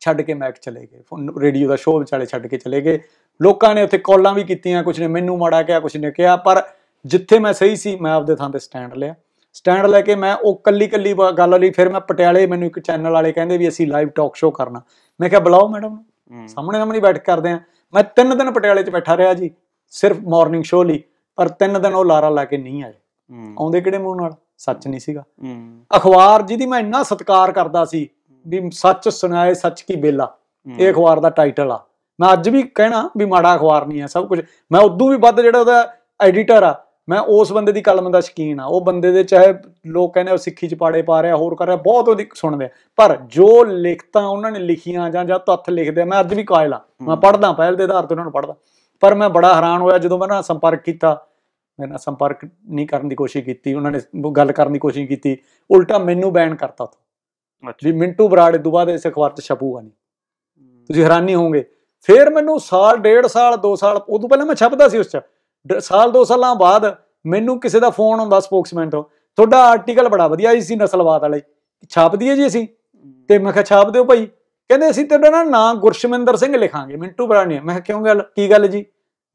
ਛੱਡ ਕੇ ਮੈਕ ਚਲੇ ਗਏ ਰੇਡੀਓ ਦਾ ਸ਼ੋਅ ਵਿਚਾਲੇ ਛੱਡ ਕੇ ਚਲੇ ਗਏ ਲੋਕਾਂ ਨੇ ਉੱਥੇ ਕਾਲਾਂ ਵੀ ਕੀਤੀਆਂ ਕੁਝ ਨੇ ਮੈਨੂੰ ਮਾੜਾ ਕਿਹਾ ਕੁਝ ਨੇ ਕਿਹਾ ਪਰ ਜਿੱਥੇ ਮੈਂ ਸਹੀ ਸੀ ਮੈਂ ਆਪਦੇ ਥਾਂ ਤੇ ਸਟੈਂਡ ਲਿਆ ਸਟੈਂਡ ਲੈ ਕੇ ਮੈਂ ਉਹ ਕੱਲੀ ਕੱਲੀ ਗੱਲ ਲਈ ਫਿਰ ਮੈਂ ਪਟਿਆਲੇ ਮੈਨੂੰ ਇੱਕ ਚੈਨਲ ਵਾਲੇ ਕਹਿੰਦੇ ਵੀ ਅਸੀਂ ਲਾਈਵ ਟਾਕ ਸ਼ੋਅ ਕਰਨਾ ਮੈਂ ਕਿਹਾ ਬੁਲਾਓ ਮੈਡਮ ਨੂੰ ਸਾਹਮਣੇ ਸਾਹਮਣੇ ਬੈਠ ਕਰਦੇ ਆ ਮੈਂ ਤਿੰਨ ਦਿਨ ਪਟਿਆਲੇ 'ਚ ਬੈਠਾ ਰਿਹਾ ਜੀ ਸਿਰਫ ਮਾਰਨਿੰਗ ਸ਼ੋਅ ਲਈ ਪਰ ਤਿੰਨ ਦਿਨ ਉਹ ਲਾਰਾ ਲਾ ਕੇ ਨਹੀਂ ਆਏ ਆਉਂਦੇ ਕਿਹੜੇ ਮੂੰਹ ਨਾਲ ਸੱਚ ਨਹੀਂ ਸੀਗਾ ਅਖਬਾਰ ਜਿਹਦੀ ਮੈਂ ਇੰਨਾ ਸਤਿਕਾਰ ਕਰਦਾ ਸੀ ਵੀ ਸੱਚ ਸੁਣਾਏ ਸੱਚ ਕੀ ਬੇਲਾ ਇਹ ਅਖਬਾਰ ਦਾ ਟਾਈਟਲ ਆ ਮੈਂ ਅੱਜ ਵੀ ਕਹਿਣਾ ਵੀ ਮਾੜਾ ਅਖਬਾਰ ਨਹੀਂ ਆ ਸਭ ਕੁਝ ਮੈਂ ਉਦੋਂ ਵੀ ਵੱਧ ਜਿਹੜਾ ਉਹਦਾ ਐਡੀਟਰ ਆ ਮੈਂ ਉਸ ਬੰਦੇ ਦੀ ਕਲਮ ਦਾ ਸ਼ਕੀਨ ਆ ਉਹ ਬੰਦੇ ਦੇ ਚਾਹੇ ਲੋਕ ਕਹਿੰਦੇ ਉਹ ਸਿੱਖੀ ਚ ਪਾੜੇ ਪਾ ਰਿਹਾ ਹੋਰ ਕਰ ਰਿਹਾ ਬਹੁਤ ਉਹਦੀ ਸੁਣਦੇ ਪਰ ਜੋ ਲਿਖਤਾ ਉਹਨਾਂ ਨੇ ਲਿਖੀਆਂ ਜਾਂ ਜਾਂ ਤੱਥ ਲਿਖਦੇ ਮੈਂ ਅੱਜ ਵੀ ਕਾਇਲ ਆ ਮੈਂ ਪੜਦਾ ਪਹਿਲ ਦੇ ਆਧਾਰ ਤੇ ਉਹਨਾਂ ਨੂੰ ਪੜਦਾ ਪਰ ਮੈਂ ਬੜਾ ਹੈਰਾਨ ਹੋਇਆ ਜਦੋਂ ਮੈਂ ਨਾਲ ਸੰਪਰਕ ਕੀਤਾ ਮੈਂ ਨਾਲ ਸੰਪਰਕ ਨਹੀਂ ਕਰਨ ਦੀ ਕੋਸ਼ਿਸ਼ ਕੀਤੀ ਉਹਨਾਂ ਨੇ ਗੱਲ ਕਰਨ ਦੀ ਕੋਸ਼ਿਸ਼ ਕੀਤੀ ਉਲਟਾ ਮੈਨੂੰ ਬੈਨ ਕਰਤਾ ਉਹ ਜੀ ਮਿੰਟੂ ਬਰਾੜ ਤੋਂ ਬਾਅਦ ਇਸ ਅਖਬਾਰ 'ਚ ਛਪੂਗਾ ਨਹੀਂ ਤੁਸੀਂ ਹੈਰਾਨੀ ਹੋਵੋਗੇ ਫੇਰ ਮੈਨੂੰ ਸਾਲ ਡੇਢ ਸਾਲ 2 ਸਾਲ ਉਦੋਂ ਪਹਿਲਾਂ ਮੈਂ ਛਪਦਾ ਸੀ ਉਸ 'ਚ ਸਾਲ ਦੋ ਸਾਲਾਂ ਬਾਅਦ ਮੈਨੂੰ ਕਿਸੇ ਦਾ ਫੋਨ ਆਉਂਦਾ ਸਪੋਕਸਮੈਨ ਤੋਂ ਤੁਹਾਡਾ ਆਰਟੀਕਲ ਬੜਾ ਵਧੀਆ ਜੀ ਸੀ ਨਸਲਵਾਦ ਵਾਲੇ ਛਾਪ ਦਈਏ ਜੀ ਅਸੀਂ ਤੇ ਮੈਂ ਕਿਹਾ ਛਾਪ ਦਿਓ ਭਾਈ ਕਹਿੰਦੇ ਅਸੀਂ ਤੁਹਾਡਾ ਨਾ ਨਾਂ ਗੁਰਸ਼ਮਿੰਦਰ ਸਿੰਘ ਲਿਖਾਂਗੇ ਮਿੰਟੂ ਬਰਾਣੀ ਮੈਂ ਕਿਹਾ ਕਿਉਂ ਗੱਲ ਕੀ ਗੱਲ ਜੀ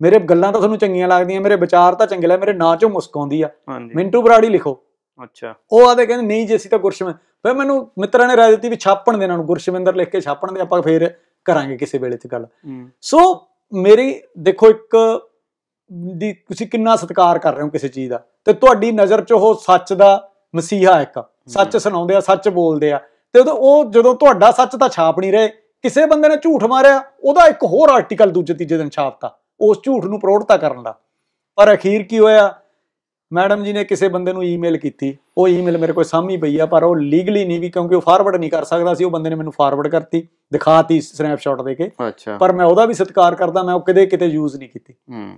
ਮੇਰੇ ਗੱਲਾਂ ਤਾਂ ਤੁਹਾਨੂੰ ਚੰਗੀਆਂ ਲੱਗਦੀਆਂ ਮੇਰੇ ਵਿਚਾਰ ਤਾਂ ਚੰਗੇ ਲੱਗ ਮੇਰੇ ਨਾਂ ਚੋਂ ਮੁਸਕ ਆਉਂਦੀ ਆ ਮਿੰਟੂ ਬਰਾੜੀ ਲਿਖੋ ਅੱਛਾ ਉਹ ਆਦੇ ਕਹਿੰਦੇ ਨਹੀਂ ਜੀ ਅਸੀਂ ਤਾਂ ਗੁਰਸ਼ਮਿੰਦਰ ਫਿਰ ਮੈਨੂੰ ਮਿੱਤਰਾਂ ਨੇ ਰਾਏ ਦਿੱਤੀ ਵੀ ਛਾਪਣ ਦੇ ਇਹਨਾਂ ਨੂੰ ਗੁਰਸ਼ਮਿੰਦਰ ਲਿਖ ਕੇ ਛਾਪਣ ਦੇ ਆਪਾਂ ਫੇਰ ਕਰਾਂਗੇ ਕਿਸੇ ਵੇਲੇ ਤੇ ਗੱਲ ਸੋ ਮੇਰੀ ਦੇਖੋ ਇੱਕ ਦੀ ਤੁਸੀਂ ਕਿੰਨਾ ਸਤਿਕਾਰ ਕਰ ਰਹੇ ਹੋ ਕਿਸੇ ਚੀਜ਼ ਦਾ ਤੇ ਤੁਹਾਡੀ ਨਜ਼ਰ 'ਚ ਉਹ ਸੱਚ ਦਾ ਮਸੀਹਾ ਇੱਕ ਸੱਚ ਸੁਣਾਉਂਦੇ ਆ ਸੱਚ ਬੋਲਦੇ ਆ ਤੇ ਉਹ ਜਦੋਂ ਤੁਹਾਡਾ ਸੱਚ ਤਾਂ ਛਾਪ ਨਹੀਂ ਰਹੇ ਕਿਸੇ ਬੰਦੇ ਨੇ ਝੂਠ ਮਾਰਿਆ ਉਹਦਾ ਇੱਕ ਹੋਰ ਆਰਟੀਕਲ ਦੂਜੇ ਤੀਜੇ ਦਿਨ ਛਾਪਤਾ ਉਸ ਝੂਠ ਨੂੰ ਪ੍ਰੋੜਤਾ ਕਰਨ ਦਾ ਪਰ ਅਖੀਰ ਕੀ ਹੋਇਆ ਮੈਡਮ ਜੀ ਨੇ ਕਿਸੇ ਬੰਦੇ ਨੂੰ ਈਮੇਲ ਕੀਤੀ ਉਹ ਈਮੇਲ ਮੇਰੇ ਕੋਲ ਸਾਹਮਣੇ ਪਈ ਆ ਪਰ ਉਹ ਲੀਗਲੀ ਨਹੀਂ ਵੀ ਕਿਉਂਕਿ ਉਹ ਫਾਰਵਰਡ ਨਹੀਂ ਕਰ ਸਕਦਾ ਸੀ ਉਹ ਬੰਦੇ ਨੇ ਮੈਨੂੰ ਫਾਰਵਰਡ ਕਰਤੀ ਦਿਖਾਤੀ ਸਨੈਪਸ਼ਾਟ ਦੇ ਕੇ ਅੱਛਾ ਪਰ ਮੈਂ ਉਹਦਾ ਵੀ ਸਤਿਕਾਰ ਕਰਦਾ ਮੈਂ ਉਹ ਕਦੇ ਕਿਤੇ ਯੂਜ਼ ਨਹੀਂ ਕੀਤੀ